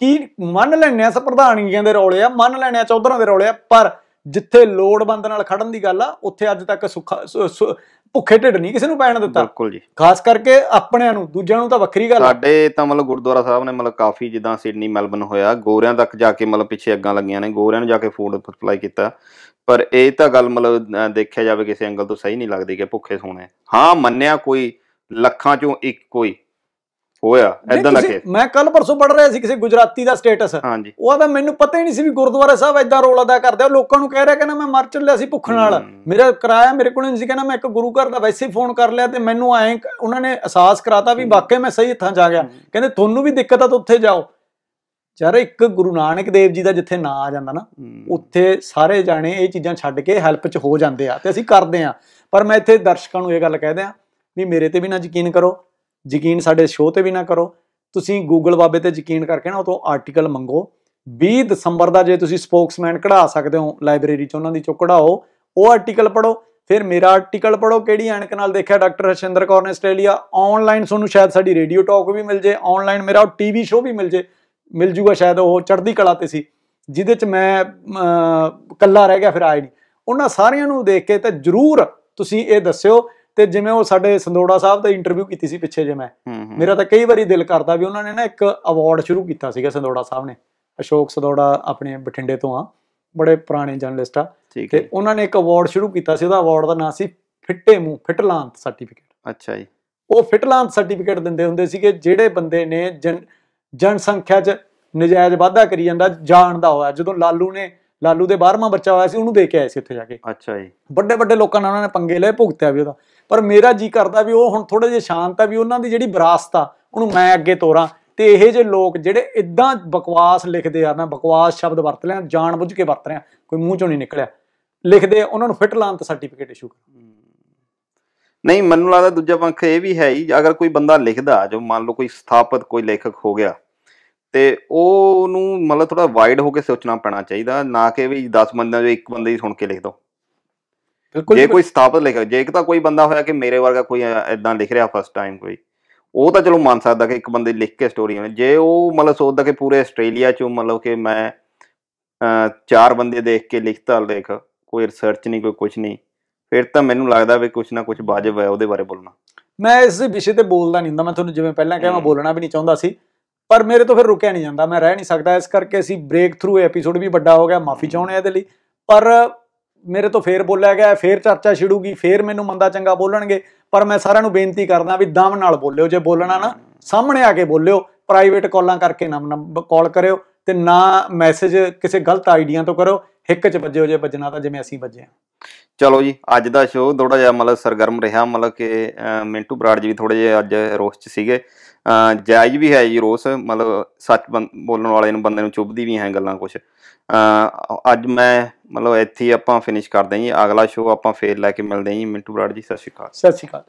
ਕੀ ਮੰਨ ਲੈਣੇ ਆ ਪ੍ਰਧਾਨੀਆਂ ਦੇ ਰੋਲੇ ਆ ਮੰਨ ਲੈਣੇ ਆ ਚੌਧਰਾਂ ਦੇ ਰੋਲੇ ਆ ਪਰ ਜਿੱਥੇ ਲੋੜਵੰਦ ਨਾਲ ਖੜਨ ਦੀ ਗੱਲ ਆ ਉੱਥੇ ਅੱਜ ਤੱਕ ਸੁੱਖਾ ਭੁੱਖੇ ਢਿੱਡ ਨਹੀਂ ਕਿਸੇ ਨੂੰ ਪੈਣ ਦਿੱਤਾ ਬਿਲਕੁਲ ਜੀ ਖਾਸ ਕਰਕੇ ਆਪਣਿਆਂ ਨੂੰ ਦੂਜਿਆਂ ਨੂੰ ਤਾਂ ਵੱਖਰੀ ਗੱਲ ਸਾਡੇ ਤਾਂ ਮਤਲਬ ਗੁਰਦੁਆਰਾ ਸਾਹਿਬ ਨੇ ਮਤਲਬ ਕਾਫੀ ਜਿੱਦਾਂ ਸਿਡਨੀ ਮੈਲਬਨ ਹੋਇਆ ਗੋਰਿਆਂ ਤੱਕ ਜਾ ਕੇ ਮਤਲਬ ਪਿੱਛੇ ਅੱਗਾਂ ਲੱਗੀਆਂ ਨੇ ਗੋਰਿਆਂ ਨੂੰ ਜਾ ਕੇ ਫੂਡ ਸਪਲਾਈ ਕੀਤਾ ਪਰ ਇਹ ਤਾਂ ਗੱਲ ਮਤਲਬ ਦੇਖਿਆ ਜਾਵੇ ਕਿਸੇ ਐਂਗਲ ਤੋਂ ਸਹੀ ਨਹੀਂ ਲੱਗਦੀ ਕਿ ਭੁੱਖੇ ਸੋਣੇ ਹਾਂ ਮੰਨਿਆ ਕੋਈ ਲੱਖਾਂ ਚੋਂ ਇੱਕ ਕੋਈ ਹੋਇਆ ਐਦਾਂ ਲੱਗੇ ਮੈਂ ਕੱਲ ਪਰਸੋਂ ਪੜ ਰਿਹਾ ਸੀ ਕਿਸੇ ਗੁਜਰਾਤੀ ਦਾ ਸਟੇਟਸ ਹਾਂਜੀ ਉਹ ਤਾਂ ਮੈਨੂੰ ਪਤਾ ਹੀ ਨਹੀਂ ਸੀ ਵੀ ਗੁਰਦੁਆਰਾ ਸਾਹਿਬ ਐਦਾਂ ਰੋਲ ਅਦਾ ਕਰਦੇ ਆ ਲੋਕਾਂ ਨੂੰ ਕਹਿ ਰਿਹਾ ਕਹਿੰਦਾ ਮੈਂ ਮਰ ਚੱਲਿਆ ਸੀ ਭੁੱਖ ਨਾਲ ਮੇਰਾ ਕਿਰਾਇਆ ਮੇਰੇ ਕੋਲ ਨਹੀਂ ਸੀ ਕਹਿੰਦਾ ਮੈਂ ਇੱਕ ਗੁਰੂ ਘਰ ਦਾ ਵੈਸੇ ਫੋਨ ਕਰ ਲਿਆ ਤੇ ਮੈਨੂੰ ਐਂ ਉਹਨਾਂ ਨੇ ਅਹਿਸਾਸ ਕਰਾਤਾ ਵੀ ਵਾਕਈ ਮੈਂ ਸਹੀ ਹੱਥਾਂ ਜਾ ਗਿਆ ਕਹਿੰਦੇ ਤੁਹਾਨੂੰ ਵੀ ਦਿੱਕਤ ਆ ਤਾਂ ਉੱਥੇ ਜਾਓ ਯਾਰ ਇੱਕ ਗੁਰੂ ਨਾਨਕ ਦੇਵ ਜੀ ਦਾ ਜਿੱਥੇ ਨਾਂ ਆ ਜਾਂਦਾ ਨਾ ਉੱਥੇ ਸਾਰੇ ਜਾਣੇ ਇਹ ਚੀਜ਼ਾਂ ਛੱਡ ਕੇ ਹੈਲਪ 'ਚ ਹੋ ਜਾਂਦੇ ਆ ਤੇ ਅਸੀਂ ਕਰਦੇ ਆ ਪਰ ਮੈਂ ਇੱਥੇ ਦਰਸ਼ਕਾਂ ਨੂੰ ਇਹ ਗੱਲ ਕਹਿ ਦਿਆਂ ਵੀ ਮੇਰੇ ਤੇ ਵੀ ਨਾ ਯਕੀਨ ਕਰੋ ਯਕੀਨ ਸਾਡੇ ਸ਼ੋਅ ਤੇ ਵੀ ਨਾ ਕਰੋ ਤੁਸੀਂ ਗੂਗਲ ਬਾਬੇ ਤੇ ਯਕੀਨ ਕਰਕੇ ਨਾ ਉਤੋਂ ਆਰਟੀਕਲ ਮੰਗੋ 20 ਦਸੰਬਰ ਦਾ ਜੇ ਤੁਸੀਂ ਸਪੋਕਸਮੈਨ ਕਢਾ ਸਕਦੇ ਹੋ ਲਾਇਬ੍ਰੇਰੀ 'ਚ ਉਹਨਾਂ ਦੀ ਚੋਂ ਕਢਾਓ ਉਹ ਆਰਟੀਕਲ ਪੜੋ ਫਿਰ ਮੇਰਾ ਆਰਟੀਕਲ ਪੜੋ ਕਿਹੜੀ ਐਨਕ ਨਾਲ ਦੇਖਿਆ ਡਾਕਟਰ ਹਸ਼ਿੰਦਰ ਕੌਰ ਨੇ ਆਸਟ੍ਰੇਲੀਆ ਆਨਲਾਈਨ ਤੁਹਾਨੂੰ ਸ਼ਾਇਦ ਸਾਡੀ ਰੇਡੀਓ ਟਾਕ ਵੀ ਮਿਲ ਜੇ ਆਨਲਾਈਨ ਮੇਰਾ ਟੀਵੀ ਸ਼ੋਅ ਵੀ ਮਿਲ ਜੇ ਮਿਲ ਜੂਗਾ ਸ਼ਾਇਦ ਉਹ ਚੜ੍ਹਦੀ ਕਲਾ ਤੇ ਸੀ ਜਿਹਦੇ ਚ ਮੈਂ ਕੱਲਾ ਰਹਿ ਗਿਆ ਫਿਰ ਆਇਆ ਨਹੀਂ ਉਹਨਾਂ ਸਾਰਿਆਂ ਨੂੰ ਦੇਖ ਕੇ ਤਾਂ ਜਰੂਰ ਤੁਸੀਂ ਇਹ ਦੱਸਿਓ ਤੇ ਜਿਵੇਂ ਉਹ ਸਾਡੇ ਸੰਦੋੜਾ ਸਾਹਿਬ ਦਾ ਇੰਟਰਵਿਊ ਕੀਤੀ ਸੀ ਪਿੱਛੇ ਜੇ ਮੈਂ ਮੇਰਾ ਤਾਂ ਕਈ ਵਾਰੀ ਦਿਲ ਕਰਦਾ ਵੀ ਉਹਨਾਂ ਨੇ ਨਾ ਇੱਕ ਅਵਾਰਡ ਸ਼ੁਰੂ ਕੀਤਾ ਸੀਗਾ ਸੰਦੋੜਾ ਸਾਹਿਬ ਨੇ ਅਸ਼ੋਕ ਸੰਦੋੜਾ ਆਪਣੇ ਬਠਿੰਡੇ ਤੋਂ ਆ ਬੜੇ ਪੁਰਾਣੇ ਜਰਨਲਿਸਟ ਆ ਤੇ ਉਹਨਾਂ ਨੇ ਇੱਕ ਅਵਾਰਡ ਸ਼ੁਰੂ ਕੀਤਾ ਸੀ ਉਹਦਾ ਅਵਾਰਡ ਦਾ ਨਾਮ ਸੀ ਫਿੱਟੇ ਮੂੰਹ ਫਿਟਲਾਂਤ ਸਰਟੀਫਿਕੇਟ ਅੱਛਾ ਜੀ ਉਹ ਫਿਟਲਾਂਤ ਸਰਟੀਫਿਕੇਟ ਦਿੰਦੇ ਹੁੰਦੇ ਸੀਗੇ ਜਿਹੜੇ ਬੰਦੇ ਨੇ ਜਨਸੰਖਿਆ 'ਚ ਨਜਾਇਜ਼ ਵਾਧਾ ਕਰੀ ਜਾਂਦਾ ਜਾਣਦਾ ਹੋਇਆ ਜਦੋਂ ਲਾਲੂ ਨੇ ਲਾਲੂ ਦੇ 12ਵਾਂ ਬੱਚਾ ਹੋਇਆ ਸੀ ਉਹਨੂੰ ਦੇ ਕੇ ਆਏ ਸੀ ਉੱਥੇ ਜਾ ਕੇ ਅੱਛਾ ਜੀ ਵੱਡੇ ਵੱਡੇ ਲੋਕਾਂ ਨਾਲ ਉਹਨਾਂ ਨੇ ਪੰਗੇ ਲਏ ਭੁਗਤਿਆ ਵੀ ਉਹਦਾ ਪਰ ਮੇਰਾ ਜੀ ਕਰਦਾ ਵੀ ਉਹ ਹੁਣ ਥੋੜੇ ਜਿਹਾ ਸ਼ਾਂਤ ਆ ਵੀ ਉਹਨਾਂ ਦੀ ਜਿਹੜੀ ਵਿਰਾਸਤ ਆ ਉਹਨੂੰ ਮੈਂ ਅੱਗੇ ਤੋਰਾਂ ਤੇ ਇਹ ਜੇ ਲੋਕ ਜਿਹੜੇ ਇਦਾਂ ਬਕਵਾਸ ਲਿਖਦੇ ਆ ਨਾ ਬਕਵਾਸ ਸ਼ਬਦ ਵਰਤ ਲਿਆ ਜਾਣਬੁੱਝ ਕੇ ਵਰਤ ਰਿਹਾ ਕੋਈ ਮੂੰਹ ਚੋਂ ਨਹੀਂ ਨਿਕਲਿਆ ਲਿਖਦੇ ਉਹਨਾਂ ਨੂੰ ਫਿਟ ਲਾਂਤ ਸਰਟੀਫਿਕੇਟ ਇਸ਼ੂ ਕਰ ਨਹੀਂ ਮੈਨੂੰ ਲੱਗਦਾ ਦੂਜਾ ਪੱਖ ਇਹ ਵੀ ਹੈ ਹੀ ਅਗਰ ਕੋਈ ਬੰਦਾ ਲਿਖਦਾ ਜੋ ਮੰਨ ਲਓ ਕੋਈ ਸਥਾਪਿਤ ਕੋਈ ਲੇਖਕ ਹੋ ਗਿਆ ਤੇ ਉਹ ਨੂੰ ਮਤਲਬ ਥੋੜਾ ਵਾਈਡ ਹੋ ਕੇ ਸੋਚਣਾ ਪੈਣਾ ਚਾਹੀਦਾ ਨਾ ਕਿ ਵੀ 10 ਬੰਦਿਆਂ ਚੋਂ ਇੱਕ ਬੰਦੇ ਹੀ ਸੁਣ ਕੇ ਲਿਖ ਦੋ ਬਿਲਕੁਲ ਜੇ ਕੋਈ ਸਥਾਪਿਤ ਲਿਖਿਆ ਜੇ ਇੱਕ ਤਾਂ ਕੋਈ ਬੰਦਾ ਹੋਇਆ ਕਿ ਮੇਰੇ ਵਰਗਾ ਕੋਈ ਐਦਾਂ ਲਿਖ ਰਿਹਾ ਫਸਟ ਟਾਈਮ ਕੋਈ ਉਹ ਤਾਂ ਚਲੋ ਮੰਨ ਸਕਦਾ ਕਿ ਇੱਕ ਬੰਦੇ ਲਿਖ ਕੇ ਸਟੋਰੀ ਹੋਣੀ ਜੇ ਉਹ ਮਤਲਬ ਸੋਚਦਾ ਕਿ ਪੂਰੇ ਆਸਟ੍ਰੇਲੀਆ 'ਚ ਮਤਲਬ ਕਿ ਮੈਂ ਚਾਰ ਬੰਦੇ ਦੇਖ ਕੇ ਲਿਖਤਾ ਲੇਖ ਕੋਈ ਰਿਸਰਚ ਨਹੀਂ ਕੋਈ ਕੁਝ ਨਹੀਂ ਫਿਰ ਤਾਂ ਮੈਨੂੰ ਲੱਗਦਾ ਵੀ ਕੁਝ ਨਾ ਕੁਝ ਵਾਜਬ ਹੈ ਉਹਦੇ ਬਾਰੇ ਬੋਲਣਾ ਮੈਂ ਇਸ ਵਿਸ਼ੇ ਤੇ ਬੋਲਦਾ ਨਹੀਂ ਹੁੰਦਾ ਮੈਂ ਤੁਹਾਨੂੰ ਜਿਵੇਂ ਪਹਿਲਾਂ ਕਿਹਾ ਮੈਂ ਬੋਲਣਾ ਵੀ ਨਹੀਂ ਚਾਹੁੰਦਾ ਸੀ ਪਰ ਮੇਰੇ ਤੋਂ ਫਿਰ ਰੁਕਿਆ ਨਹੀਂ ਜਾਂਦਾ ਮੈਂ ਰਹਿ ਨਹੀਂ ਸਕਦਾ ਇਸ ਕਰਕੇ ਅਸੀਂ ਬ੍ਰੇਕ ਥਰੂ ਐਪੀਸੋਡ ਵੀ ਵੱਡਾ ਹੋ ਗਿਆ ਮਾਫੀ ਚਾਹੁੰਦੇ ਆ ਇਹਦੇ ਲਈ ਪਰ ਮੇਰੇ ਤੋਂ ਫੇਰ ਬੋਲਿਆ ਗਿਆ ਫੇਰ ਚਰਚਾ ਛਿੜੂਗੀ ਫੇਰ ਮੈਨੂੰ ਮੰਦਾ ਚੰਗਾ ਬੋਲਣਗੇ ਪਰ ਮੈਂ ਸਾਰਿਆਂ ਨੂੰ ਬੇਨਤੀ ਕਰਦਾ ਵੀ ਦਮ ਨਾਲ ਬੋਲਿਓ ਜੇ ਬੋਲਣਾ ਨਾ ਸਾਹਮਣੇ ਆ ਕੇ ਬੋਲਿਓ ਪ੍ਰਾਈਵੇਟ ਕਾਲਾਂ ਕਰਕੇ ਨਾ ਕਾਲ ਕਰਿਓ ਤੇ ਨਾ ਮੈਸੇਜ ਕਿਸੇ ਗਲਤ ਆਈਡੀਆਂ ਤੋਂ ਕਰੋ ਹਿੱਕ 'ਚ ਹੋ ਜੇ ਵੱਜਣਾ ਤਾਂ ਜਿਵੇਂ ਅਸੀਂ ਵੱਜੇ ਆ ਚਲੋ ਜੀ ਅੱਜ ਦਾ ਸ਼ੋਅ ਥੋੜਾ ਜਿਹਾ ਮਤਲਬ ਸਰਗਰਮ ਰਿਹਾ ਮਤਲਬ ਕਿ ਮਿੰਟੂ ਬਰਾੜ ਜੀ ਵੀ ਥੋੜੇ ਜਿਹਾ ਅੱਜ ਰੋਸ 'ਚ ਸੀਗੇ ਜਾਇਜ਼ ਵੀ ਹੈ ਜੀ ਰੋਸ ਮਤਲਬ ਸੱਚ ਬੋਲਣ ਵਾਲੇ ਨੂੰ ਬੰਦੇ ਨੂੰ ਚੁੱਭਦੀ ਵੀ ਹੈ ਗੱਲਾਂ ਕੁਝ ਅੱਜ ਮੈਂ ਮਤਲਬ ਇੱਥੇ ਆਪਾਂ ਫਿਨਿਸ਼ ਕਰਦੇ ਹਾਂ ਜੀ ਅਗਲਾ ਸ਼ੋਅ ਆਪਾਂ ਫੇਰ ਲੈ ਕੇ ਮਿਲਦੇ ਹਾਂ ਜੀ ਮਿੰਟੂ ਬਰਾੜ ਜੀ ਸਤਿ ਸ਼੍ਰੀ ਅਕਾਲ ਸਤਿ ਸ਼੍ਰੀ ਅਕਾਲ